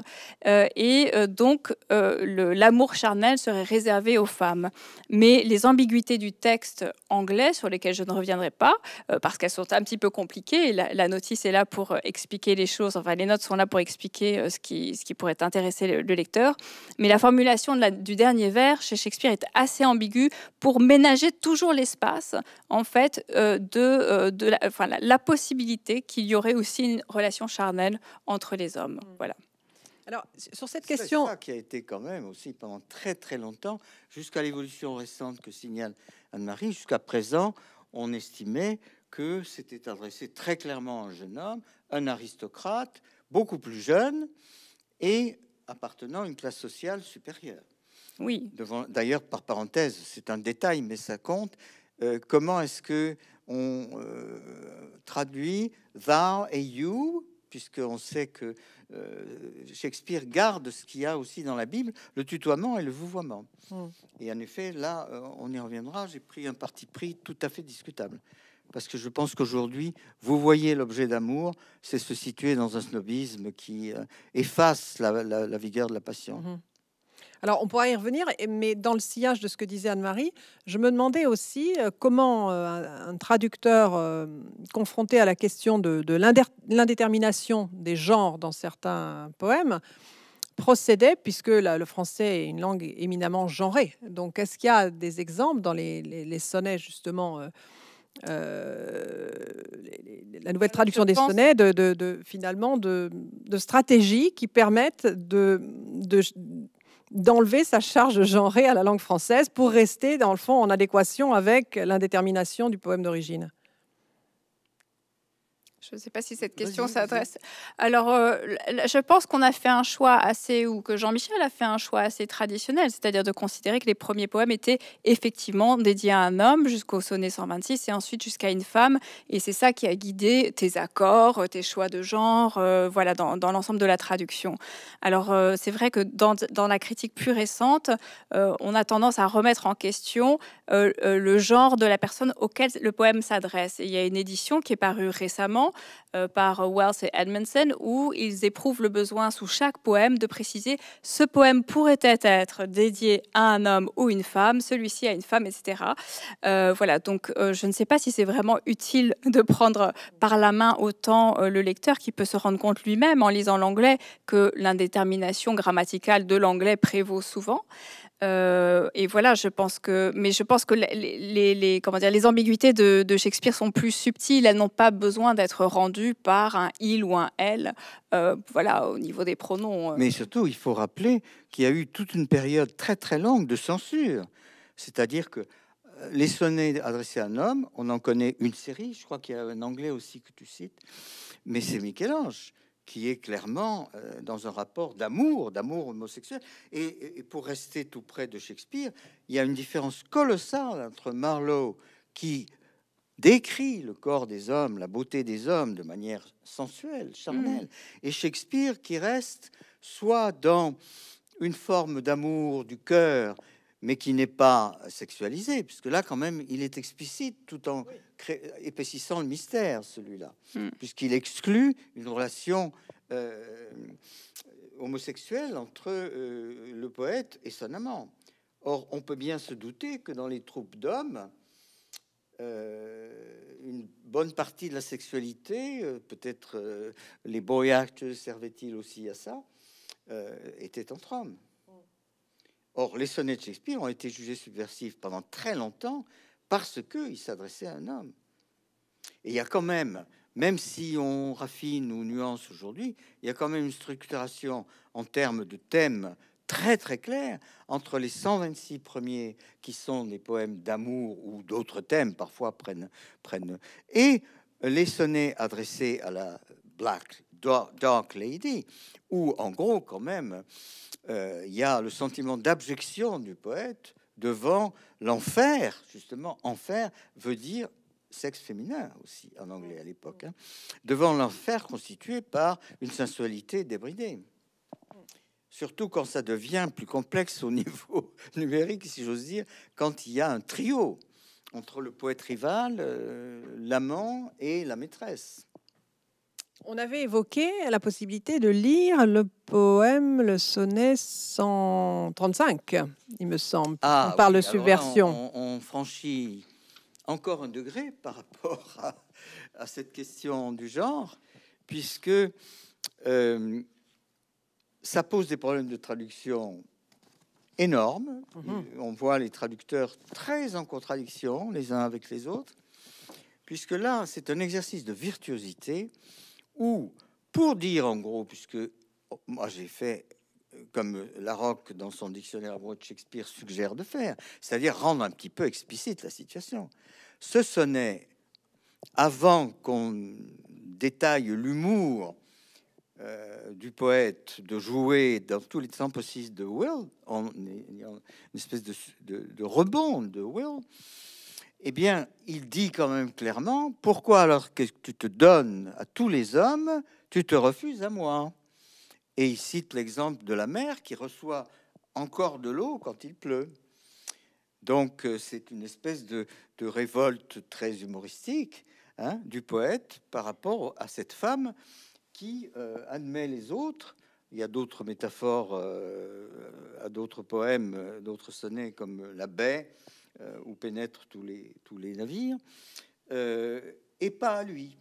Euh, et donc l'amour charnel serait réservé aux femmes. Mais les ambiguïtés du texte anglais, sur lesquelles je ne reviendrai pas, parce qu'elles sont un petit peu compliquées, la, notice est là pour expliquer les choses, enfin les notes sont là pour expliquer ce, qui, ce qui pourrait intéresser le, lecteur, mais la formulation du dernier vers chez Shakespeare est assez ambiguë pour ménager toujours l'espace en fait de de la, la, possibilité qu'il y aurait aussi une relation charnelle entre les hommes. Mm. Voilà. Alors, sur cette question. Ça qui a été quand même aussi pendant très très longtemps, jusqu'à l'évolution récente que signale Anne-Marie, jusqu'à présent, on estimait que c'était adressé très clairement à un jeune homme, un aristocrate, beaucoup plus jeune et appartenant à une classe sociale supérieure. Oui. D'ailleurs, par parenthèse, c'est un détail, mais ça compte. Euh, comment est-ce que on euh, traduit thou et you, puisqu'on sait que euh, Shakespeare garde ce qu'il y a aussi dans la Bible, le tutoiement et le vouvoiement. Hmm. Et en effet, là, euh, on y reviendra. J'ai pris un parti pris tout à fait discutable. Parce que je pense qu'aujourd'hui, vous voyez l'objet d'amour, c'est se situer dans un snobisme qui efface la, vigueur de la passion. Hmm. Alors, on pourra y revenir, mais dans le sillage de ce que disait Anne-Marie, je me demandais aussi euh, comment euh, un traducteur euh, confronté à la question de, l'indétermination des genres dans certains poèmes procédait, puisque le français est une langue éminemment genrée. Donc, est-ce qu'il y a des exemples dans les, sonnets, justement la nouvelle traduction des sonnets, de, finalement de, stratégies qui permettent de, d'enlever sa charge genrée à la langue française pour rester, dans le fond, en adéquation avec l'indétermination du poème d'origine je ne sais pas si cette question s'adresse. Alors, euh, je pense qu'on a fait un choix assez, ou que Jean-Michel a fait un choix assez traditionnel, c'est-à-dire de considérer que les premiers poèmes étaient effectivement dédiés à un homme jusqu'au sonnet 126 et ensuite jusqu'à une femme. Et c'est ça qui a guidé tes accords, tes choix de genre, euh, voilà, dans, l'ensemble de la traduction. Alors, euh, c'est vrai que dans, dans, la critique plus récente, on a tendance à remettre en question le genre de la personne auquel le poème s'adresse. Il y a une édition qui est parue récemment euh, par Wells et Edmondson, où ils éprouvent le besoin sous chaque poème de préciser ce poème pourrait être dédié à un homme ou une femme, celui-ci à une femme, etc. Euh, voilà, donc euh, je ne sais pas si c'est vraiment utile de prendre par la main autant le lecteur qui peut se rendre compte lui-même en lisant l'anglais que l'indétermination grammaticale de l'anglais prévaut souvent. Euh, et voilà, je pense que, mais je pense que les, les, comment dire, les ambiguïtés de, Shakespeare sont plus subtiles. Elles n'ont pas besoin d'être rendues par un il ou un elle. Euh, voilà, au niveau des pronoms. Euh. Mais surtout, il faut rappeler qu'il y a eu toute une période très très longue de censure. C'est-à-dire que les sonnets adressés à un homme, on en connaît une série. Je crois qu'il y a un anglais aussi que tu cites, mais c'est Michel-Ange qui est clairement euh, dans un rapport d'amour, d'amour homosexuel. Et, pour rester tout près de Shakespeare, il y a une différence colossale entre Marlowe, qui décrit le corps des hommes, la beauté des hommes de manière sensuelle, charnelle, mm. et Shakespeare qui reste soit dans une forme d'amour du cœur mais qui n'est pas sexualisé, puisque là, quand même, il est explicite tout en épaississant le mystère, celui-là, hmm. puisqu'il exclut une relation euh, homosexuelle entre euh, le poète et son amant. Or, on peut bien se douter que dans les troupes d'hommes, euh, une bonne partie de la sexualité, peut-être les boy servaient-ils aussi à ça, était entre hommes. Or, les sonnets de Shakespeare ont été jugés subversifs pendant très longtemps parce qu'ils s'adressaient à un homme. Et il y a quand même, même si on raffine ou nuance aujourd'hui, il y a quand même une structuration en termes de thèmes très très clair entre les 126 premiers qui sont des poèmes d'amour ou d'autres thèmes parfois prennent, prennent et les sonnets adressés à la Black Dark Lady, où en gros quand même euh, il y a le sentiment d'abjection du poète devant l'enfer, justement enfer veut dire sexe féminin aussi en anglais à l'époque, hein. devant l'enfer constitué par une sensualité débridée. Surtout quand ça devient plus complexe au niveau numérique, si j'ose dire, quand il y a un trio entre le poète rival, euh, l'amant et la maîtresse. On avait évoqué la possibilité de lire le poème, le sonnet 135, il me semble. par ah on parle subversion. on, franchit encore un degré par rapport à, cette question du genre, puisque euh, ça pose des problèmes de traduction énormes. Mhm. On voit les traducteurs très en contradiction les uns avec les autres, puisque là, c'est un exercice de virtuosité ou, pour dire en gros, puisque moi j'ai fait comme Larocque dans son dictionnaire à de Shakespeare suggère de faire, c'est-à-dire rendre un petit peu explicite la situation. Ce sonnet, avant qu'on détaille l'humour euh, du poète de jouer dans tous les temps possibles de Will, en, une espèce de, de rebond de Will, eh bien, il dit quand même clairement, pourquoi alors que tu te donnes à tous les hommes, tu te refuses à moi Et il cite l'exemple de la mère qui reçoit encore de l'eau quand il pleut. Donc euh, c'est une espèce de, révolte très humoristique hein, du poète par rapport à cette femme qui euh, admet les autres. Il y a d'autres métaphores euh, à d'autres poèmes, d'autres sonnets comme la baie euh, où pénètrent tous les, navires, euh, et pas à lui.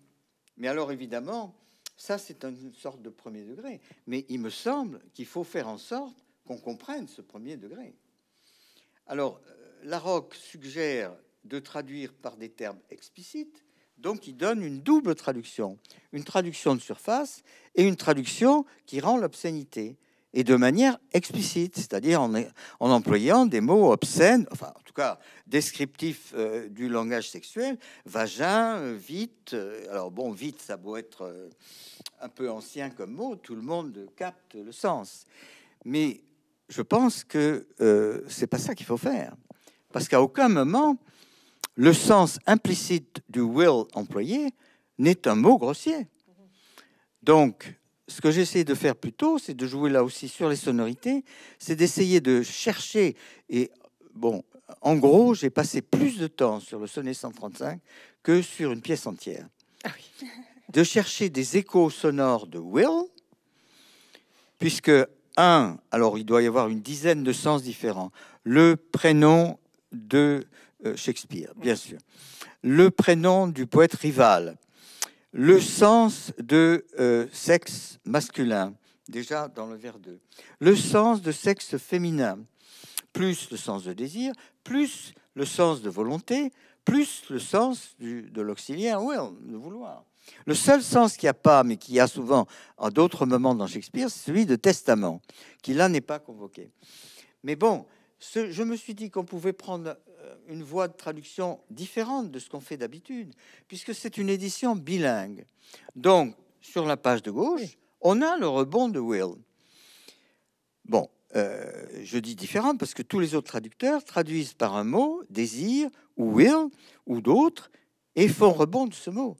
Mais alors évidemment, ça c'est une sorte de premier degré. Mais il me semble qu'il faut faire en sorte qu'on comprenne ce premier degré. Alors, euh, Larocque suggère de traduire par des termes explicites, donc il donne une double traduction, une traduction de surface et une traduction qui rend l'obscénité et de manière explicite, c'est-à-dire en, en, employant des mots obscènes, enfin en tout cas descriptifs euh, du langage sexuel, vagin, vite, euh, alors bon, vite, ça peut être euh, un peu ancien comme mot, tout le monde capte le sens. Mais je pense que c'est pas ça qu'il faut faire, parce qu'à aucun moment, le sens implicite du will employé n'est un mot grossier. Donc, ce que j'essaie de faire plutôt, c'est de jouer là aussi sur les sonorités, c'est d'essayer de chercher. Et bon, en gros, j'ai passé plus de temps sur le sonnet 135 que sur une pièce entière. Ah de chercher des échos sonores de Will, puisque, un, alors il doit y avoir une dizaine de sens différents. Le prénom de euh, Shakespeare, bien sûr. Le prénom du poète rival le sens de euh, sexe masculin, déjà dans le vers 2. Le sens de sexe féminin, plus le sens de désir, plus le sens de volonté, plus le sens de l'auxiliaire will, le vouloir. Le seul sens qui n'y a pas, mais qui y a souvent à d'autres moments dans Shakespeare, c'est celui de testament, qui là n'est pas convoqué. Mais bon, je me suis dit qu'on pouvait prendre euh, une voie de traduction différente de ce qu'on fait d'habitude, puisque c'est une édition bilingue. Donc, sur la page de gauche, on a le rebond de Will. Bon, euh, je dis différent parce que tous les autres traducteurs traduisent par un mot, désir, ou will, ou d'autres, et font rebond de ce mot.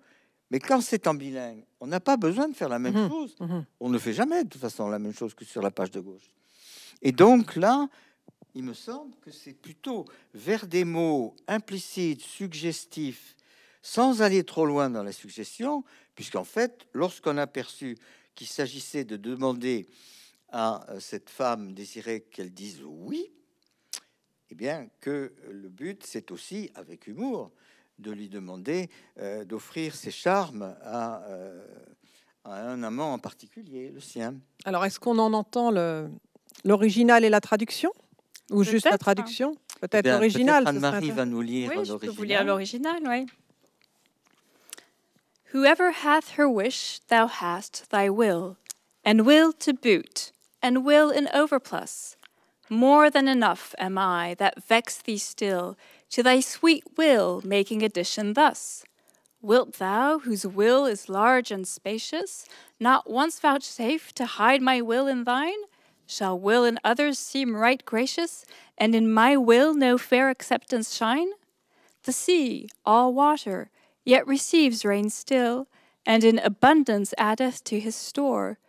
Mais quand c'est en bilingue, on n'a pas besoin de faire la même mhm. chose. Mhm. On ne fait jamais de toute façon la même chose que sur la page de gauche. Et donc là, il me semble que c'est plutôt vers des mots implicites, suggestifs, sans aller trop loin dans la suggestion, puisqu'en fait, lorsqu'on a perçu qu'il s'agissait de demander à euh, cette femme désirée qu'elle dise oui, eh bien que le but, c'est aussi, avec humour, de lui demander euh, d'offrir ses charmes à, euh, à, un amant en particulier, le sien. Alors, est-ce qu'on en entend l'original et la traduction Ou juste la traduction Peut-être eh l'original. Peut Anne-Marie va nous lire oui, Je peux vous lire l'original, oui. Whoever hath her wish, thou hast thy will, and will to boot, and will in overplus. More than enough am I that vex thee still, to thy sweet will making addition thus. Wilt thou, whose will is large and spacious, not once vouchsafe to hide my will in thine? Shall will in others seem right gracious, and in my will no fair acceptance shine? The sea, all water, yet receives rain still, and in abundance addeth to his store.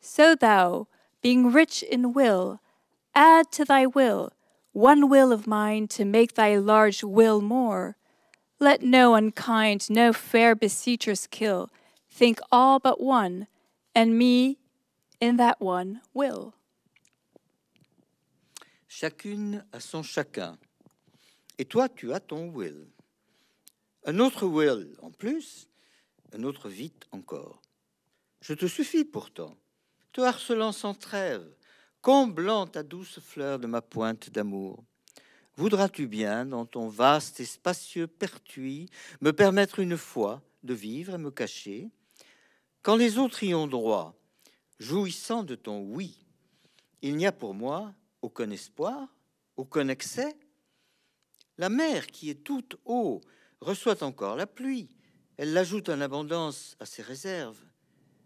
So thou, being rich in will, add to thy will, one will of mine to make thy large will more. Let no unkind, no fair beseechers kill, think all but one, and me in that one will. Chacune a son chacun. Et toi, tu as ton will. Un autre will en plus, un autre vite encore. Je te suffis pourtant, te harcelant sans trêve, comblant ta douce fleur de ma pointe d'amour. Voudras-tu bien, dans ton vaste et spacieux pertuis, me permettre une fois de vivre et me cacher Quand les autres y ont droit, jouissant de ton oui, il n'y a pour moi aucun espoir, aucun excès. La mer, qui est toute eau, reçoit encore la pluie. Elle l'ajoute en abondance à ses réserves.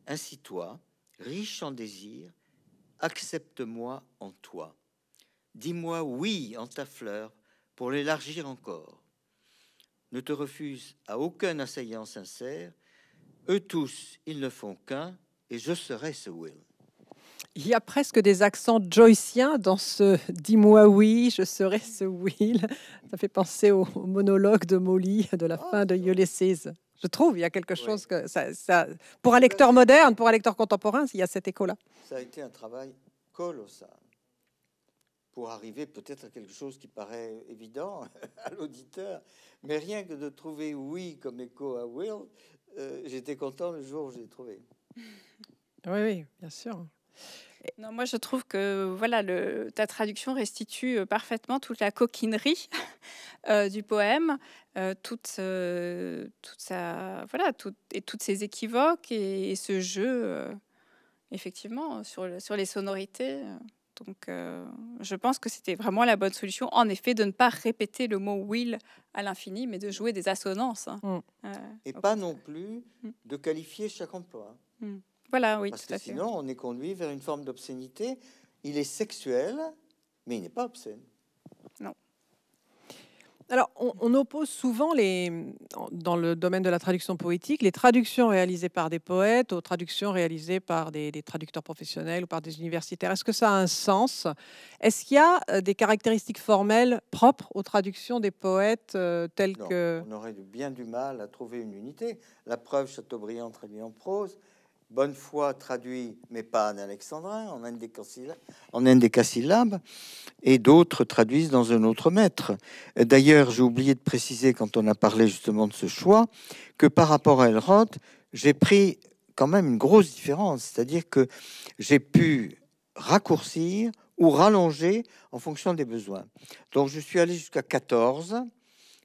Ainsi toi, riche en désir, accepte-moi en toi. Dis-moi oui en ta fleur pour l'élargir encore. Ne te refuse à aucun assaillant sincère. Eux tous, ils ne font qu'un, et je serai ce Will. Il y a presque des accents joyciens dans ce dis-moi oui, je serai ce will. Ça fait penser au monologue de Molly de la fin de oh, Ulysses. Je trouve, il y a quelque chose que ça, pour un lecteur moderne, pour un lecteur contemporain, il y a cet écho-là. Ça a été un travail colossal pour arriver peut-être à quelque chose qui paraît évident à l'auditeur, mais rien que de trouver oui comme écho à will, euh, j'étais content le jour où je l'ai trouvé. Oui, oui, bien sûr moi je trouve que voilà, ta traduction restitue euh, parfaitement toute la coquinerie euh, du poème, euh, toute, toute voilà, et toutes ces équivoques et, ce jeu, effectivement, sur, sur les sonorités. Donc, je pense que c'était vraiment la bonne solution, en effet, de ne pas répéter le mot will à l'infini, mais de jouer des assonances. Hein. Mm. et pas non plus mm. de qualifier chaque emploi. Mm. Voilà, oui, Parce que sinon, on est conduit vers une forme d'obscénité. Il est sexuel, mais il n'est pas obscène. Non. Alors, on, oppose souvent les, dans le domaine de la traduction poétique, les traductions réalisées par des poètes aux traductions réalisées par des, traducteurs professionnels ou par des universitaires. Est-ce que ça a un sens Est-ce qu'il y a euh, des caractéristiques formelles propres aux traductions des poètes euh, telles non, que... On aurait bien du mal à trouver une unité. La preuve, Chateaubriand traduit en prose, bonne foi traduit, mais pas en alexandrin, en syllabes et d'autres traduisent dans un autre maître. D'ailleurs, j'ai oublié de préciser, quand on a parlé justement de ce choix, que par rapport à Elrod, j'ai pris quand même une grosse différence, c'est-à-dire que j'ai pu raccourcir ou rallonger en fonction des besoins. Donc je suis allé jusqu'à 14,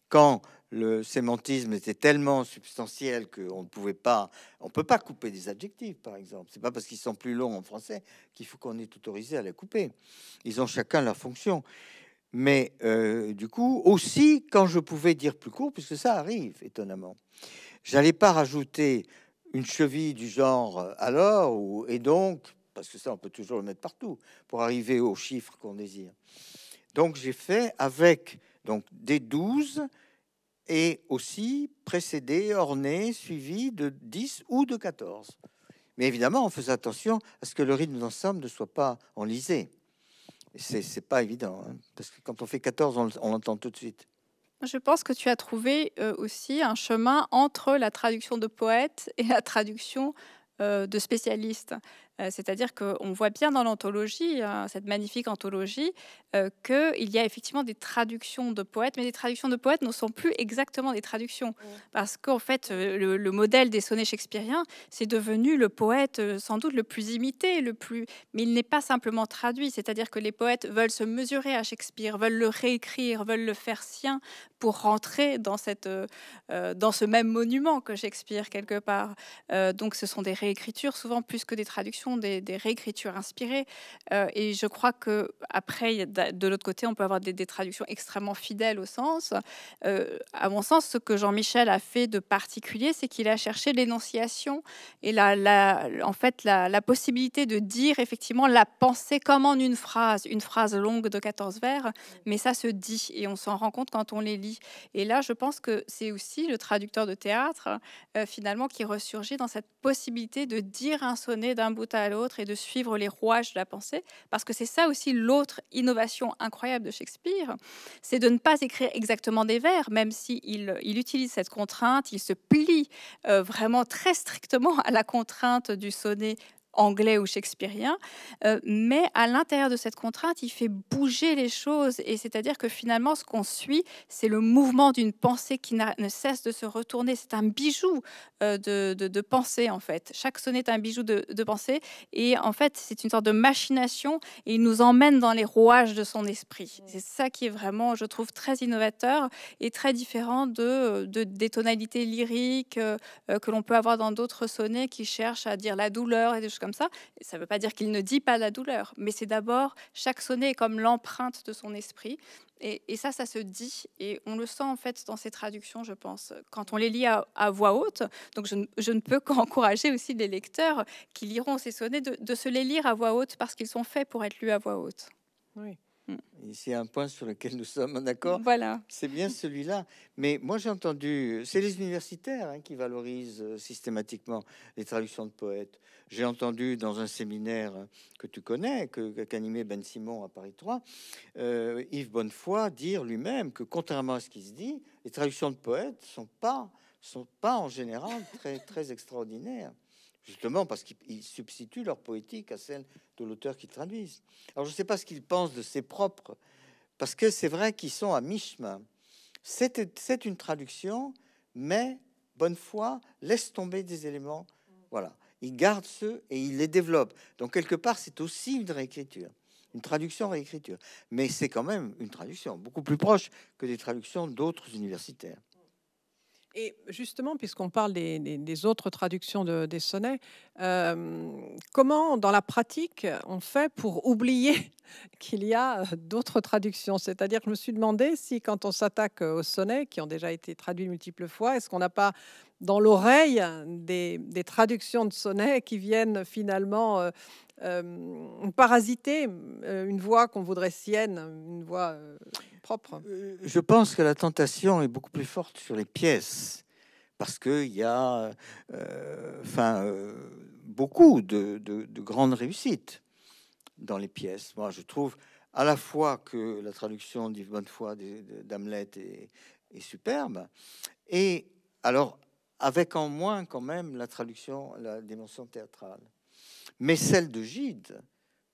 quand le sémantisme était tellement substantiel qu'on ne pouvait pas, on peut pas couper des adjectifs, par exemple. C'est pas parce qu'ils sont plus longs en français qu'il faut qu'on est autorisé à les couper. Ils ont chacun leur fonction. Mais euh, du coup, aussi quand je pouvais dire plus court, puisque ça arrive étonnamment, j'allais pas rajouter une cheville du genre euh, alors ou et donc, parce que ça on peut toujours le mettre partout pour arriver au chiffre qu'on désire. Donc j'ai fait avec donc des 12 et aussi précédé, orné, suivi de 10 ou de 14. Mais évidemment, on faisait attention à ce que le rythme d'ensemble ne soit pas enlisé. C'est pas évident, hein, parce que quand on fait 14, on, l'entend tout de suite. Je pense que tu as trouvé euh, aussi un chemin entre la traduction de poète et la traduction euh, de spécialiste. Euh, c'est-à-dire qu'on voit bien dans l'anthologie, euh, cette magnifique anthologie, euh, qu'il y a effectivement des traductions de poètes, mais des traductions de poètes ne sont plus exactement des traductions. Mm. Parce qu'en fait, le, modèle des sonnets shakespeariens, c'est devenu le poète sans doute le plus imité, le plus... mais il n'est pas simplement traduit. C'est-à-dire que les poètes veulent se mesurer à Shakespeare, veulent le réécrire, veulent le faire sien pour rentrer dans, cette, dans ce même monument que Shakespeare, quelque part. donc ce sont des réécritures, souvent plus que des traductions des, réécritures inspirées. Euh, et je crois que après, de l'autre côté, on peut avoir des, traductions extrêmement fidèles au sens. Euh, à mon sens, ce que Jean-Michel a fait de particulier, c'est qu'il a cherché l'énonciation et la, en fait la, possibilité de dire effectivement la pensée comme en une phrase, une phrase longue de 14 vers, mais ça se dit et on s'en rend compte quand on les lit. Et là, je pense que c'est aussi le traducteur de théâtre euh, finalement qui ressurgit dans cette possibilité de dire un sonnet d'un bout l'autre et de suivre les rouages de la pensée, parce que c'est ça aussi l'autre innovation incroyable de Shakespeare, c'est de ne pas écrire exactement des vers, même s'il il, utilise cette contrainte, il se plie euh, vraiment très strictement à la contrainte du sonnet anglais ou shakespearien, euh, mais à l'intérieur de cette contrainte, il fait bouger les choses, et c'est-à-dire que finalement, ce qu'on suit, c'est le mouvement d'une pensée qui ne cesse de se retourner. C'est un bijou euh, de, pensée, en fait. Chaque sonnet est un bijou de, pensée, et en fait, c'est une sorte de machination, et il nous emmène dans les rouages de son esprit. C'est ça qui est vraiment, je trouve, très innovateur et très différent de, des tonalités lyriques euh, que l'on peut avoir dans d'autres sonnets qui cherchent à dire la douleur et comme ça. Ça ne veut pas dire qu'il ne dit pas la douleur, mais c'est d'abord chaque sonnet comme l'empreinte de son esprit. Et, ça, ça se dit et on le sent en fait dans ces traductions, je pense, quand on les lit à, voix haute. Donc je, ne peux qu'encourager aussi les lecteurs qui liront ces sonnets de, se les lire à voix haute parce qu'ils sont faits pour être lus à voix haute. Oui c'est un point sur lequel nous sommes en hein, accord, voilà. c'est bien celui-là. Mais moi j'ai entendu, c'est les universitaires hein, qui valorisent euh, systématiquement les traductions de poètes. J'ai entendu dans un séminaire hein, que tu connais, que qu'animait Ben Simon à Paris 3, euh, Yves Bonnefoy dire lui-même que contrairement à ce qui se dit, les traductions de poètes sont pas sont pas en général très très extraordinaires justement parce qu'ils substituent leur poétique à celle de l'auteur qu'ils traduisent. Alors je ne sais pas ce qu'ils pensent de ses propres, parce que c'est vrai qu'ils sont à mi-chemin. C'est une traduction, mais bonne foi, laisse tomber des éléments. Voilà. Il garde ceux et il les développe. Donc quelque part, c'est aussi une réécriture, une traduction réécriture. Mais c'est quand même une traduction beaucoup plus proche que des traductions d'autres universitaires. Et justement, puisqu'on parle des, autres traductions des sonnets, euh, comment dans la pratique on fait pour oublier qu'il y a euh, d'autres traductions C'est-à-dire que je me suis demandé si quand on s'attaque euh, aux sonnets qui ont déjà été traduits multiples fois, est-ce qu'on n'a pas dans l'oreille des, traductions de sonnets qui viennent finalement euh, euh, parasiter euh, une voix qu'on voudrait sienne, une voix propre. Je pense que la tentation est beaucoup plus forte sur les pièces parce qu'il y a enfin, beaucoup de, grandes réussites dans les pièces. Moi, je trouve à la fois que la traduction d'Yves Bonnefoy d'Hamlet est, est superbe et alors avec en moins quand même la traduction, la dimension théâtrale. Mais celle de Gide,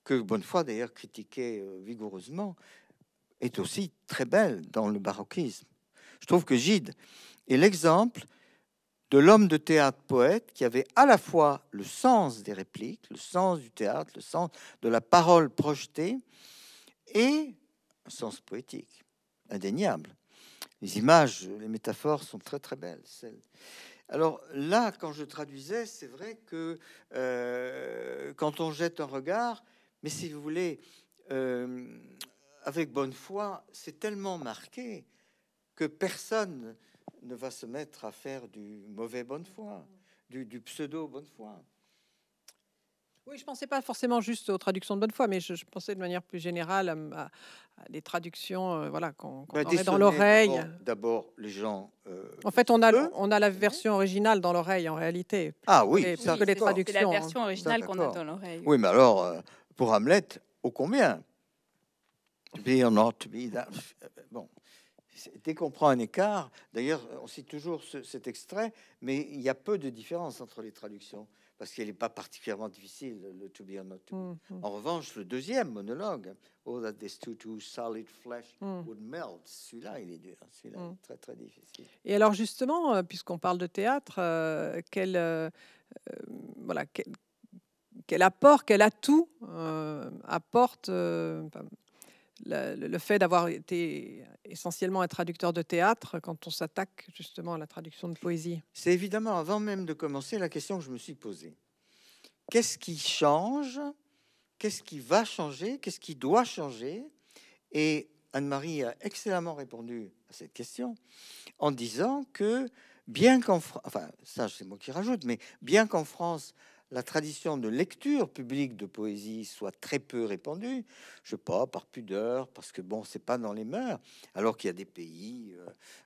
que Bonnefoy d'ailleurs critiquait euh, vigoureusement, est aussi très belle dans le baroquisme. Je trouve que Gide est l'exemple de l'homme de théâtre poète qui avait à la fois le sens des répliques, le sens du théâtre, le sens de la parole projetée et un sens poétique, indéniable les images, les métaphores sont très très belles. Alors là, quand je traduisais, c'est vrai que euh, quand on jette un regard, mais si vous voulez, euh, avec bonne foi, c'est tellement marqué que personne ne va se mettre à faire du mauvais bonne foi, du, du pseudo bonne foi. Oui, je ne pensais pas forcément juste aux traductions de bonne foi, mais je, pensais de manière plus générale à, des traductions euh, voilà, qu'on bah, dans l'oreille. D'abord, les gens... Euh, en fait, on a, on a la mhm. version originale dans l'oreille, en réalité. Ah oui, C'est la hein. version originale qu'on a dans l'oreille. Oui, mais alors, euh, pour Hamlet, au combien be not be Bon. Dès qu'on prend un écart, d'ailleurs, on cite toujours cet extrait, mais il y a peu de différence entre les traductions parce qu'il n'est pas particulièrement difficile, le To Be or Not To mm-hmm. En revanche, le deuxième monologue, Oh, that this too to solid flesh mm. would melt, celui-là, il est dur, hein, celui-là, mm. très, très difficile. Et alors, justement, euh, puisqu'on parle de théâtre, euh, quel, euh, voilà, quel, apport, quel atout apporte le, fait d'avoir été essentiellement un traducteur de théâtre quand on s'attaque justement à la traduction de poésie C'est évidemment avant même de commencer la question que je me suis posée. Qu'est-ce qui change Qu'est-ce qui va changer Qu'est-ce qui doit changer Et Anne-Marie a excellemment répondu à cette question en disant que bien qu'en France, enfin ça c'est moi qui rajoute, mais bien qu'en France la tradition de lecture publique de poésie soit très peu répandue, je sais pas, par pudeur, parce que bon, c'est pas dans les mœurs, alors qu'il y a des pays, euh,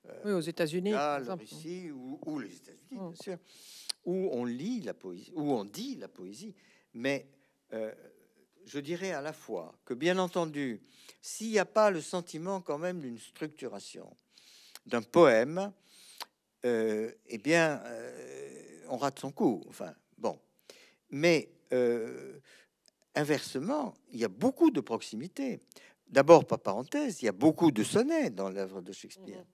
euh, oui, aux États-Unis, Russie ou, ou les États-Unis, mm. bien sûr, où on lit la poésie, où on dit la poésie, mais euh, je dirais à la fois que, bien entendu, s'il n'y a pas le sentiment quand même d'une structuration, d'un poème, euh, eh bien, on rate son coup. Enfin, mais euh, inversement, il y a beaucoup de proximité. D'abord, par parenthèse, il y a beaucoup de sonnets dans l'œuvre de Shakespeare. Mhm.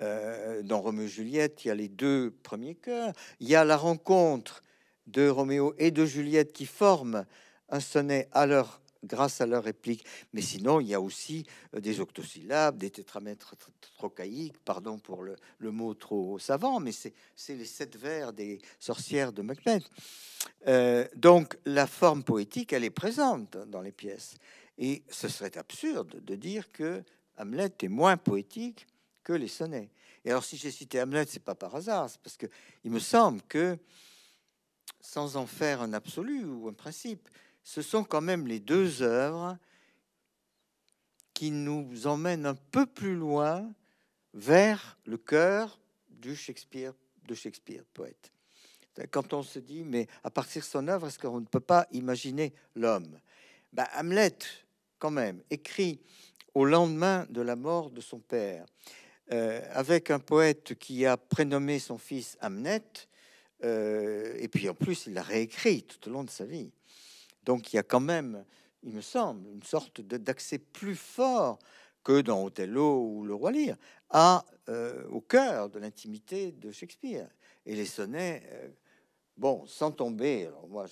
Euh, dans Roméo et Juliette, il y a les deux premiers chœurs. Il y a la rencontre de Roméo et de Juliette qui forment un sonnet à leur grâce à leur réplique. Mais sinon, il y a aussi euh, des octosyllabes, des tétramètres trochaïques, pardon pour le, mot trop savant, mais c'est les sept vers des sorcières de Macbeth. Euh, donc la forme poétique, elle est présente dans les pièces. Et ce serait absurde de dire que Hamlet est moins poétique que les sonnets. Et alors si j'ai cité Hamlet, c'est pas par hasard, c'est parce que il me semble que sans en faire un absolu ou un principe, ce sont quand même les deux œuvres qui nous emmènent un peu plus loin vers le cœur du Shakespeare, de Shakespeare, poète. Quand on se dit, mais à partir de son œuvre, est-ce qu'on ne peut pas imaginer l'homme ben, Hamlet, quand même, écrit au lendemain de la mort de son père, euh, avec un poète qui a prénommé son fils Hamlet, euh, et puis en plus, il l'a réécrit tout au long de sa vie. Donc il y a quand même, il me semble, une sorte d'accès plus fort que dans Othello ou Le Roi lire euh, au cœur de l'intimité de Shakespeare. Et les sonnets, euh, bon, sans tomber, alors moi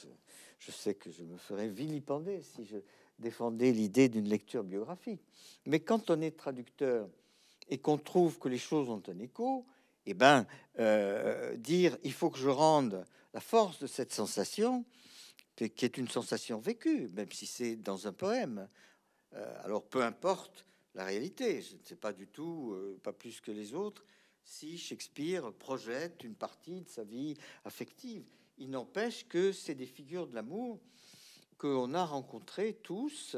je, sais que je me ferais vilipender si je défendais l'idée d'une lecture biographique. Mais quand on est traducteur et qu'on trouve que les choses ont un écho, eh ben, euh, dire il faut que je rende la force de cette sensation, qui est une sensation vécue, même si c'est dans un poème. Euh, alors peu importe la réalité, je ne sais pas du tout, euh, pas plus que les autres, si Shakespeare projette une partie de sa vie affective. Il n'empêche que c'est des figures de l'amour qu'on a rencontrées tous,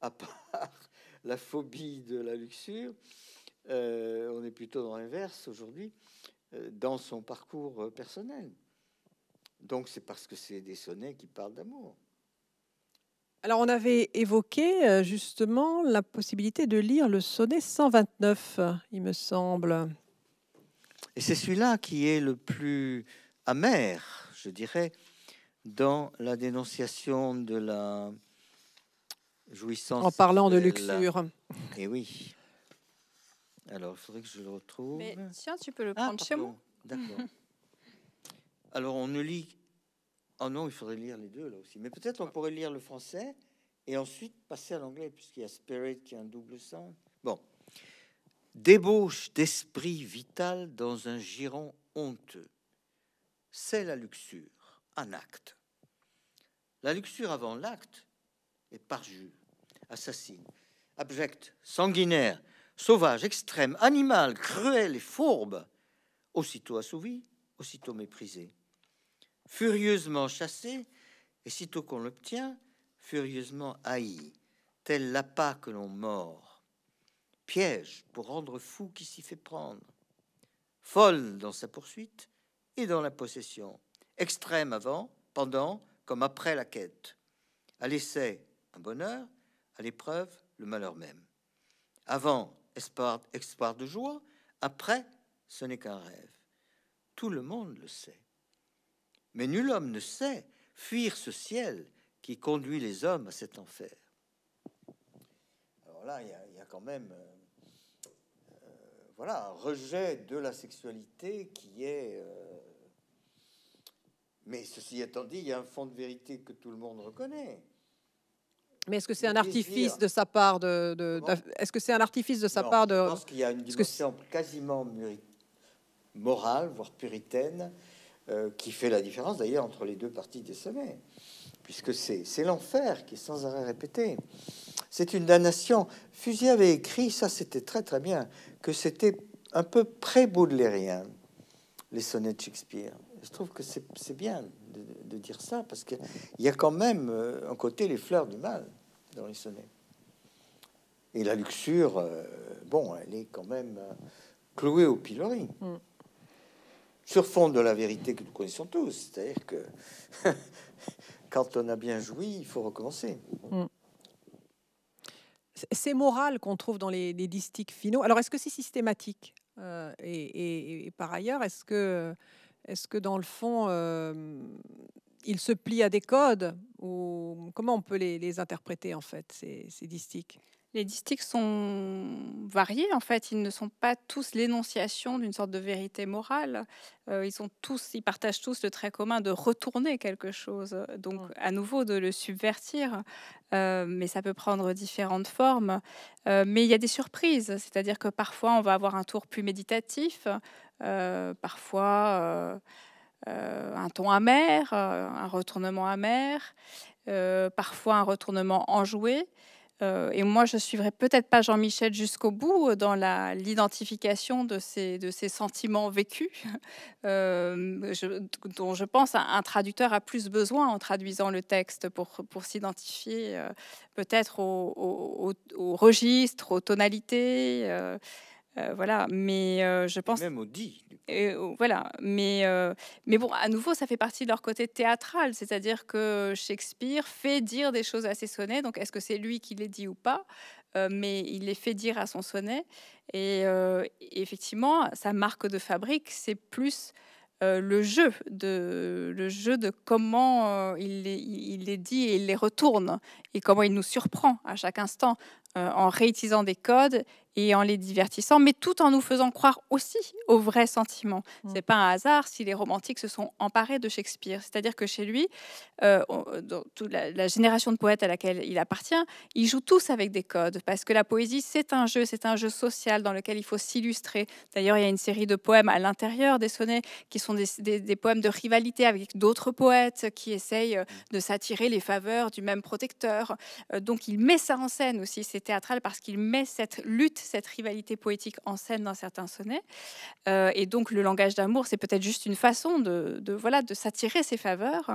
à part la phobie de la luxure. Euh, on est plutôt dans l'inverse aujourd'hui, dans son parcours personnel. Donc c'est parce que c'est des sonnets qui parlent d'amour. Alors on avait évoqué euh, justement la possibilité de lire le sonnet 129, il me semble. Et c'est celui-là qui est le plus amer, je dirais, dans la dénonciation de la jouissance. En parlant de luxure. Et eh oui. Alors, il faudrait que je le retrouve. Mais tiens, tu peux le ah, prendre chez moi. D'accord. Alors on ne lit. Oh non, il faudrait lire les deux là aussi. Mais peut-être on pourrait lire le français et ensuite passer à l'anglais, puisqu'il y a spirit qui a un double sens. Bon. Débauche d'esprit vital dans un giron honteux. C'est la luxure, un acte. La luxure avant l'acte est parjure, assassine, abjecte, sanguinaire, sauvage, extrême, animal, cruel et fourbe, aussitôt assouvi, aussitôt méprisé furieusement chassé, et sitôt qu'on l'obtient, furieusement haï, tel l'appât que l'on mord, piège pour rendre fou qui s'y fait prendre, folle dans sa poursuite et dans la possession, extrême avant, pendant, comme après la quête, à l'essai un bonheur, à l'épreuve le malheur même. Avant, espoir, espoir de joie, après, ce n'est qu'un rêve. Tout le monde le sait. Mais nul homme ne sait fuir ce ciel qui conduit les hommes à cet enfer. Alors là, il y, a quand même euh, voilà, un rejet de la sexualité qui est... Euh, mais ceci étant dit, il y a un fond de vérité que tout le monde reconnaît. Mais est-ce que c'est un artifice de sa part de, est-ce que c'est un artifice de sa part de Je pense qu'il y a une discussion quasiment morale, voire puritaine, euh, qui fait la différence d'ailleurs entre les deux parties des sommets, puisque c'est l'enfer qui est sans arrêt répété. C'est une damnation. fusil avait écrit, ça c'était très très bien, que c'était un peu pré-baudelairien, les sonnets de Shakespeare. Je trouve que c'est bien de, dire ça, parce qu'il y a quand même euh, un côté les fleurs du mal dans les sonnets. Et la luxure, euh, bon, elle est quand même clouée au pilori. Mm sur fond de la vérité que nous connaissons tous. C'est-à-dire que quand on a bien joui, il faut recommencer. Mm. C'est moral qu'on trouve dans les, distiques finaux, alors est-ce que c'est systématique euh, et, par ailleurs, est-ce que, dans le fond, euh, il se plie à des codes ou comment on peut les, interpréter en fait ces distiques les distiques sont variés en fait. Ils ne sont pas tous l'énonciation d'une sorte de vérité morale. Euh, ils sont tous, ils partagent tous le trait commun de retourner quelque chose. Donc à nouveau de le subvertir, euh, mais ça peut prendre différentes formes. Euh, mais il y a des surprises, c'est-à-dire que parfois on va avoir un tour plus méditatif, parfois. un ton amer, un retournement amer, parfois un retournement enjoué. Euh, et moi, je suivrai peut-être pas Jean-Michel jusqu'au bout euh, dans l'identification de ces, de ces sentiments vécus, euh, dont je pense un, traducteur a plus besoin en traduisant le texte pour, s'identifier peut-être au, au, au, registre, aux tonalités. Euh, voilà, mais euh, je pense. même au euh, voilà, mais, mais bon, à nouveau, ça fait partie de leur côté théâtral, c'est-à-dire que Shakespeare fait dire des choses à ses sonnets, donc est-ce que c'est lui qui les dit ou pas Mais il les fait dire à son sonnet, et effectivement, sa marque de fabrique, c'est plus. le jeu de le jeu de comment il il les dit et il les retourne et comment il nous surprend à chaque instant euh, en réutilisant des codes et en les divertissant, mais tout en nous faisant croire aussi aux vrais sentiments. Ce mm. C'est pas un hasard si les romantiques se sont emparés de Shakespeare. C'est-à-dire que chez lui, euh, euh, dans toute la, génération de poètes à laquelle il appartient, ils jouent tous avec des codes, parce que la poésie, c'est un jeu, c'est un jeu social dans lequel il faut s'illustrer. D'ailleurs, il y a une série de poèmes à l'intérieur des sonnets qui sont des, poèmes de rivalité avec d'autres poètes qui essayent de s'attirer les faveurs du même protecteur. donc, il met ça en scène aussi théâtral parce qu'il met cette lutte, cette rivalité poétique en scène dans certains sonnets. Euh, et donc le langage d'amour, c'est peut-être juste une façon de, voilà de s'attirer ses faveurs.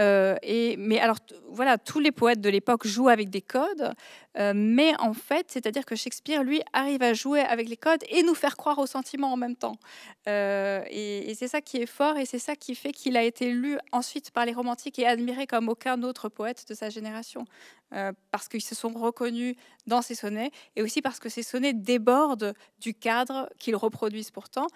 Euh, et mais alors voilà, tous les poètes de l'époque jouent avec des codes, euh, mais en fait, c'est-à-dire que Shakespeare lui arrive à jouer avec les codes et nous faire croire aux sentiments en même temps. et, c'est ça qui est fort et c'est ça qui fait qu'il a été lu ensuite par les romantiques et admiré comme aucun autre poète de sa génération. parce qu'ils se sont reconnus dans ces sonnets, et aussi parce que ces sonnets débordent du cadre qu'ils reproduisent pourtant,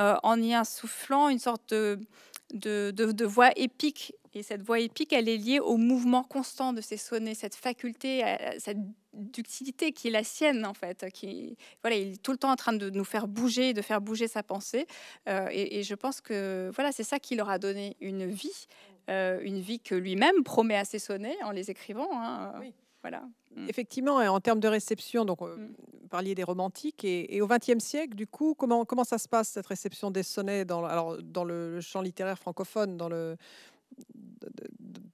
euh, en y insufflant une sorte de, voix épique. Et cette voix épique, elle est liée au mouvement constant de ces sonnets, cette faculté, euh, cette ductilité qui est la sienne en fait, qui voilà, il est tout le temps en train de nous faire bouger, de faire bouger sa pensée. Euh, et, je pense que voilà, c'est ça qui leur a donné une vie, une vie que lui-même promet à ses sonnets en les écrivant. Hein. Mmh. Effectivement, en termes de réception, donc euh, mmh. vous parliez des romantiques et, au XXe siècle, du coup, comment comment ça se passe cette réception des sonnets dans dans le champ littéraire francophone, dans le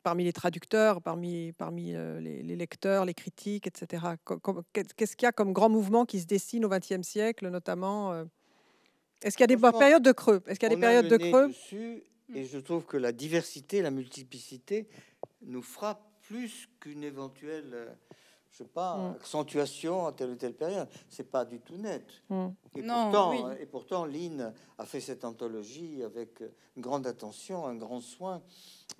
parmi les traducteurs, parmi, parmi euh, les, lecteurs, les critiques, etc. Qu'est-ce qu'il y a comme grand mouvement qui se dessine au XXe siècle, notamment euh? Est-ce qu'il y a des périodes de creux Est-ce qu'il y a des périodes de creux dessus, Et je trouve que la diversité, la multiplicité nous frappe plus qu'une éventuelle euh, je sais pas, mm. accentuation à telle ou telle période. C'est pas du tout net. Mm. Et, pourtant, euh, et pourtant, Lynn a fait cette anthologie avec grande attention, un grand soin.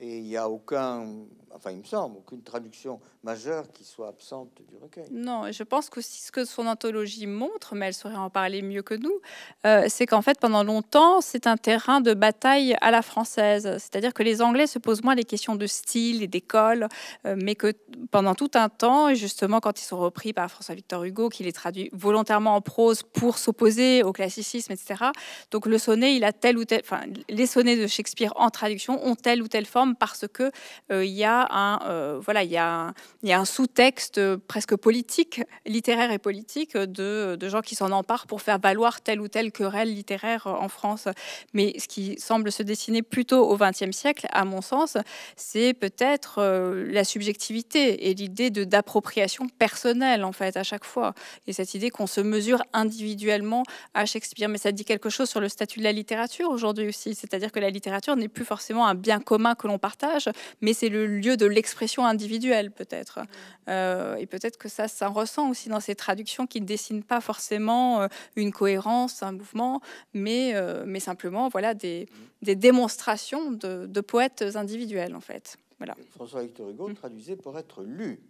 Et il n'y a aucun, enfin il me semble, aucune traduction majeure qui soit absente du recueil. Non, je pense que si ce que son anthologie montre, mais elle saurait en parler mieux que nous, euh, c'est qu'en fait pendant longtemps c'est un terrain de bataille à la française. C'est-à-dire que les Anglais se posent moins les questions de style et d'école, euh, mais que pendant tout un temps, et justement quand ils sont repris par François-Victor Hugo, qui les traduit volontairement en prose pour s'opposer au classicisme, etc. Donc le sonnet, il a tel ou tel, enfin les sonnets de Shakespeare en traduction ont telle ou telle forme parce que euh, il y a un euh, voilà il y a il y a un sous-texte euh, presque politique, littéraire et politique de, de gens qui s'en emparent pour faire valoir telle ou telle querelle littéraire en France. Mais ce qui semble se dessiner plutôt au XXe siècle, à mon sens, c'est peut-être la subjectivité et l'idée de d'appropriation personnelle en fait à chaque fois. Et cette idée qu'on se mesure individuellement à Shakespeare. Mais ça dit quelque chose sur le statut de la littérature aujourd'hui aussi. C'est-à-dire que la littérature n'est plus forcément un bien commun que l'on partage, mais c'est le lieu de l'expression individuelle peut-être. Euh, et peut-être que ça, s'en ressent aussi dans ces traductions qui ne dessinent pas forcément euh, une cohérence, un mouvement, mais, euh, mais simplement voilà des, démonstrations de, poètes individuels en fait. Voilà. François Victor Hugo mm. traduisait pour être lu,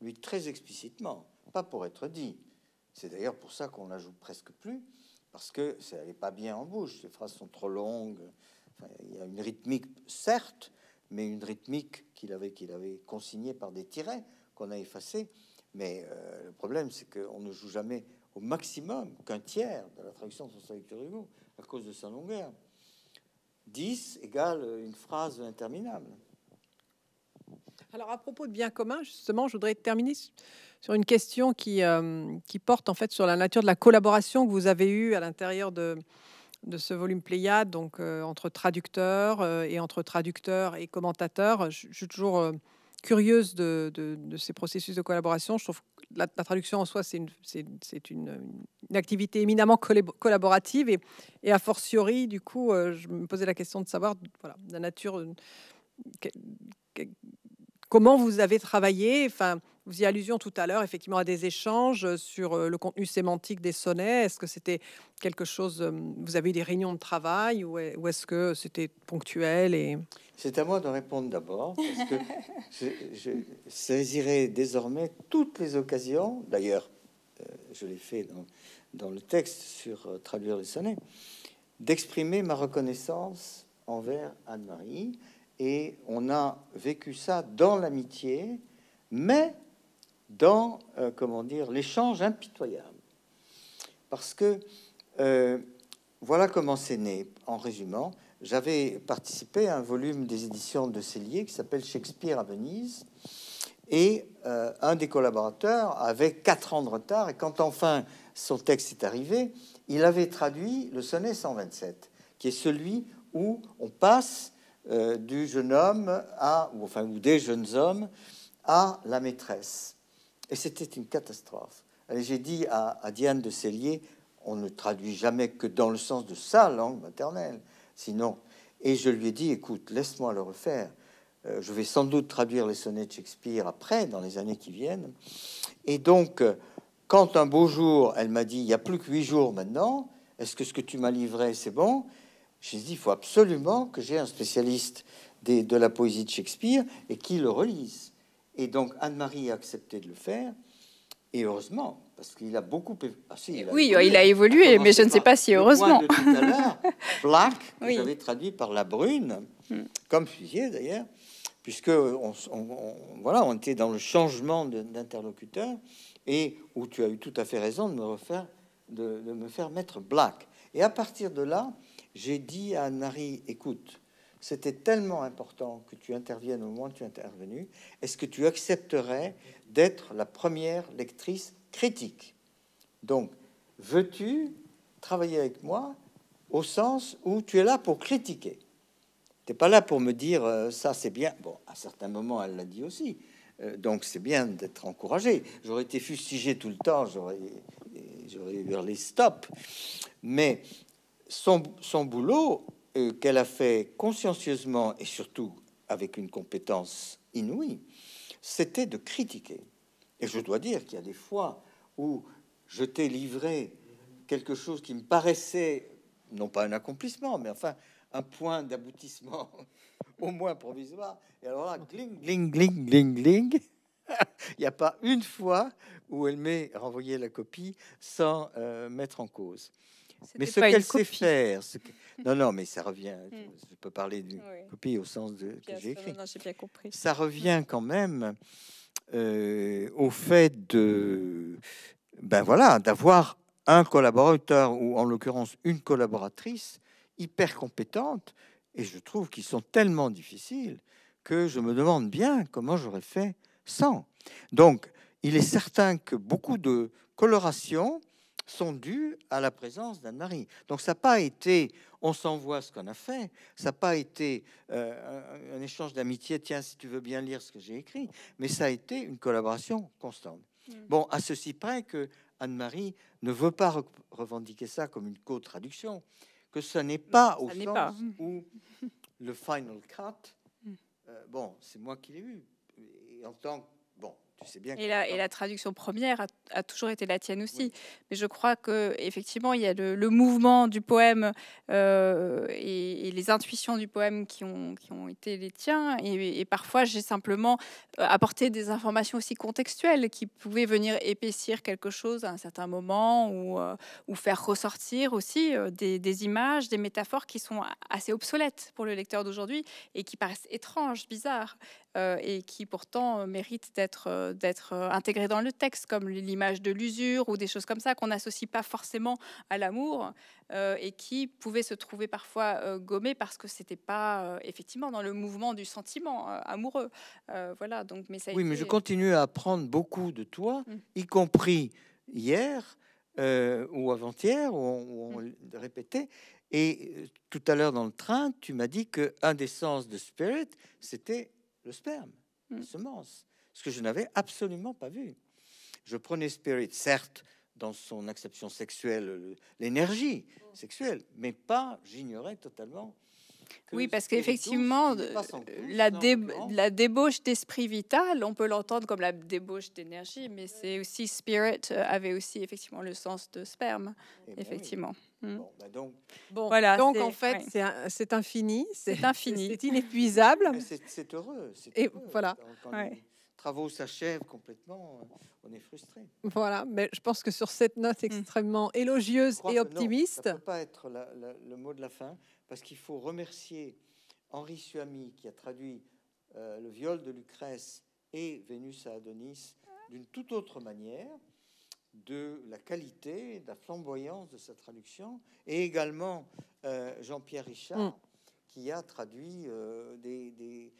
lui très explicitement, pas pour être dit. C'est d'ailleurs pour ça qu'on n'ajoute presque plus, parce que ça n'est pas bien en bouche. Les phrases sont trop longues. il y a une rythmique, certes, mais une rythmique qu'il avait, qu'il avait consignée par des tirets qu'on a effacés. Mais euh, le problème, c'est qu'on ne joue jamais au maximum qu'un tiers de la traduction de François Victor Hugo à cause de sa longueur. 10 égale une phrase interminable. Alors à propos de bien commun, justement, je voudrais terminer sur une question qui, euh, qui porte en fait sur la nature de la collaboration que vous avez eue à l'intérieur de, de ce volume Pléiade, donc euh, entre traducteurs euh, et entre traducteurs et commentateurs. Je, suis toujours euh, curieuse de, de, ces processus de collaboration. Je trouve que la, traduction en soi, c'est une, une, une, activité éminemment collaborative et, et, a fortiori, du coup, je me posais la question de savoir voilà, la nature, comment vous avez travaillé, enfin, vous y allusion tout à l'heure, effectivement, à des échanges euh, sur euh, le contenu sémantique des sonnets. Est-ce que c'était quelque chose euh, Vous avez eu des réunions de travail ou est-ce que c'était ponctuel et... C'est à moi de répondre d'abord, parce que je, saisirai désormais toutes les occasions. D'ailleurs, je l'ai fait dans, le texte sur traduire les sonnets, d'exprimer ma reconnaissance envers Anne-Marie. Et on a vécu ça dans l'amitié, mais dans euh, comment dire l'échange impitoyable. Parce que euh, voilà comment c'est né. En résumant, j'avais participé à un volume des éditions de Cellier qui s'appelle Shakespeare à Venise. Et euh, un des collaborateurs avait quatre ans de retard. Et quand enfin son texte est arrivé, il avait traduit le sonnet 127, qui est celui où on passe du jeune homme à, enfin, ou des jeunes hommes à la maîtresse. Et c'était une catastrophe. J'ai dit à, Diane de Cellier, on ne traduit jamais que dans le sens de sa langue maternelle, sinon. Et je lui ai dit, écoute, laisse-moi le refaire. Euh, je vais sans doute traduire les sonnets de Shakespeare après, dans les années qui viennent. Et donc, quand un beau jour, elle m'a dit, il n'y a plus que huit jours maintenant, est-ce que ce que tu m'as livré, c'est bon J'ai dit, il faut absolument que j'ai un spécialiste des, de la poésie de Shakespeare et qu'il le relise. Et donc Anne-Marie a accepté de le faire. Et heureusement, parce qu'il a beaucoup. Ah, oui, il a évolué, mais je ne sais pas si heureusement. Black, oui. que traduit par la brune, hmm. comme fusillé, d'ailleurs, puisque on, voilà, on était dans le changement d'interlocuteur et où tu as eu tout à fait raison de me refaire, de, me faire mettre Black. Et à partir de là, j'ai dit à Anne-Marie, écoute, c'était tellement important que tu interviennes au moment où tu es intervenu, est-ce que tu accepterais d'être la première lectrice critique Donc, veux-tu travailler avec moi au sens où tu es là pour critiquer Tu n'es pas là pour me dire euh, ça c'est bien. Bon, à certains moments, elle l'a dit aussi. Euh, donc c'est bien d'être encouragé. J'aurais été fustigé tout le temps, j'aurais les stop. Mais son boulot, euh, qu'elle a fait consciencieusement et surtout avec une compétence inouïe, c'était de critiquer. Et je dois dire qu'il y a des fois où je t'ai livré quelque chose qui me paraissait, non pas un accomplissement, mais enfin un point d'aboutissement, au moins provisoire. Et alors là, gling, gling, gling, gling, gling. Il n'y a pas une fois où elle m'est renvoyé la copie sans euh, mettre en cause. Mais ce qu'elle sait faire, non, non, mais ça revient. Hmm. je, peux parler d'une copie au sens de que j'ai écrit. Non, bien compris. Ça revient quand même euh, au fait de, ben voilà, d'avoir un collaborateur ou en l'occurrence une collaboratrice hyper compétente. Et je trouve qu'ils sont tellement difficiles que je me demande bien comment j'aurais fait sans. Donc, il est certain que beaucoup de colorations sont dus à la présence d'Anne-Marie. Donc ça n'a pas été on s'envoie ce qu'on a fait, ça n'a pas été euh, un, échange d'amitié, tiens, si tu veux bien lire ce que j'ai écrit, mais ça a été une collaboration constante. Mm. Bon, à ceci près que Anne-Marie ne veut pas revendiquer ça comme une co-traduction, que ce n'est mm, pas au sens où le final cut, mm. euh, bon, c'est moi qui l'ai eu, en tant que et, la, et, la, traduction première a, toujours été la tienne aussi. Mais je crois que effectivement, il y a le, mouvement du poème euh, et, les intuitions du poème qui ont, qui ont été les tiens. Et, parfois, j'ai simplement euh, apporté des informations aussi contextuelles qui pouvaient venir épaissir quelque chose à un certain moment ou, euh, faire ressortir aussi des, des, images, des métaphores qui sont assez obsolètes pour le lecteur d'aujourd'hui et qui paraissent étranges, bizarres. Euh, et qui pourtant euh, mérite d'être euh, d'être intégré dans le texte, comme l'image de l'usure ou des choses comme ça qu'on n'associe pas forcément à l'amour et qui pouvaient se trouver parfois gommées parce que c'était pas effectivement dans le mouvement du sentiment amoureux. voilà. Donc, mais ça. Oui, mais je continue à apprendre beaucoup de toi, mmh. y compris hier. ou avant-hier, où on, mmh. répétait. Et tout à l'heure dans le train, tu m'as dit que un des sens de Spirit, c'était le sperme, la hmm. semence, ce que je n'avais absolument pas vu. Je prenais Spirit, certes, dans son acception sexuelle, l'énergie hmm. sexuelle, mais pas, j'ignorais totalement. oui, parce qu'effectivement, euh, la, débauche d'esprit vital, on peut l'entendre comme la débauche d'énergie, mais c'est aussi spirit euh, avait aussi effectivement le sens de sperme, eh ben effectivement. Mm. Bah donc, voilà, donc en fait, c'est infini, c'est infini, c'est inépuisable. C'est heureux, Et voilà. travaux s'achèvent complètement, euh, on est frustré. Voilà, mais je pense que sur cette note mm. extrêmement élogieuse et optimiste, non, peut pas être le mot de la fin, parce qu'il faut remercier Henri Suami qui a traduit euh, le viol de Lucrèce et Vénus à Adonis d'une toute autre manière de la qualité, de la flamboyance de sa traduction, et également euh, Jean-Pierre Richard, mm. qui a traduit euh, des,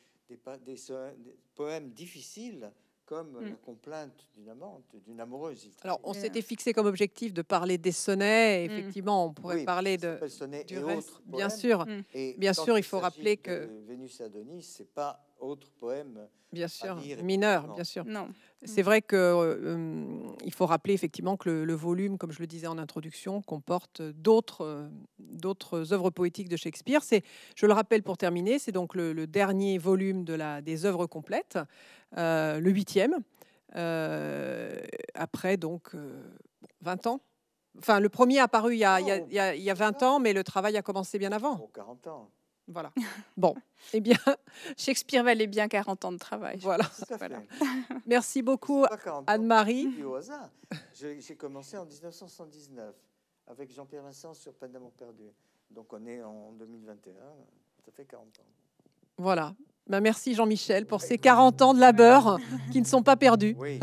poèmes difficiles comme mm. la complainte d'une amante, d'une amoureuse. Alors, on s'était fixé comme objectif de parler des sonnets. Et mm. effectivement, on pourrait parler de sonnets du et reste, bien sûr. bien sûr, il faut rappeler que Vénus Adonis, c'est pas autre poème. Bien sûr, mineur, bien sûr. Non. Mm. C'est vrai qu'il euh, faut rappeler effectivement que le, volume, comme je le disais en introduction, comporte euh, euh, d'autres œuvres poétiques de Shakespeare. C'est, je le rappelle pour terminer, c'est donc le, dernier volume de la, des œuvres complètes, le huitième, après donc 20 ans. Enfin, le premier a paru il y a, 20 ans, mais le travail a commencé bien avant. 40 ans. Voilà. Bon, eh bien, Shakespeare valait bien 40 ans de travail. Voilà. Merci beaucoup, Anne-Marie. J'ai commencé en 1979 avec Jean-Pierre Vincent sur Peine d'amour perdu. Donc, on est en 2021. Ça fait 40 ans. Voilà. Ben, merci, Jean-Michel, pour ces 40 ans de labeur qui ne sont pas perdus. Oui.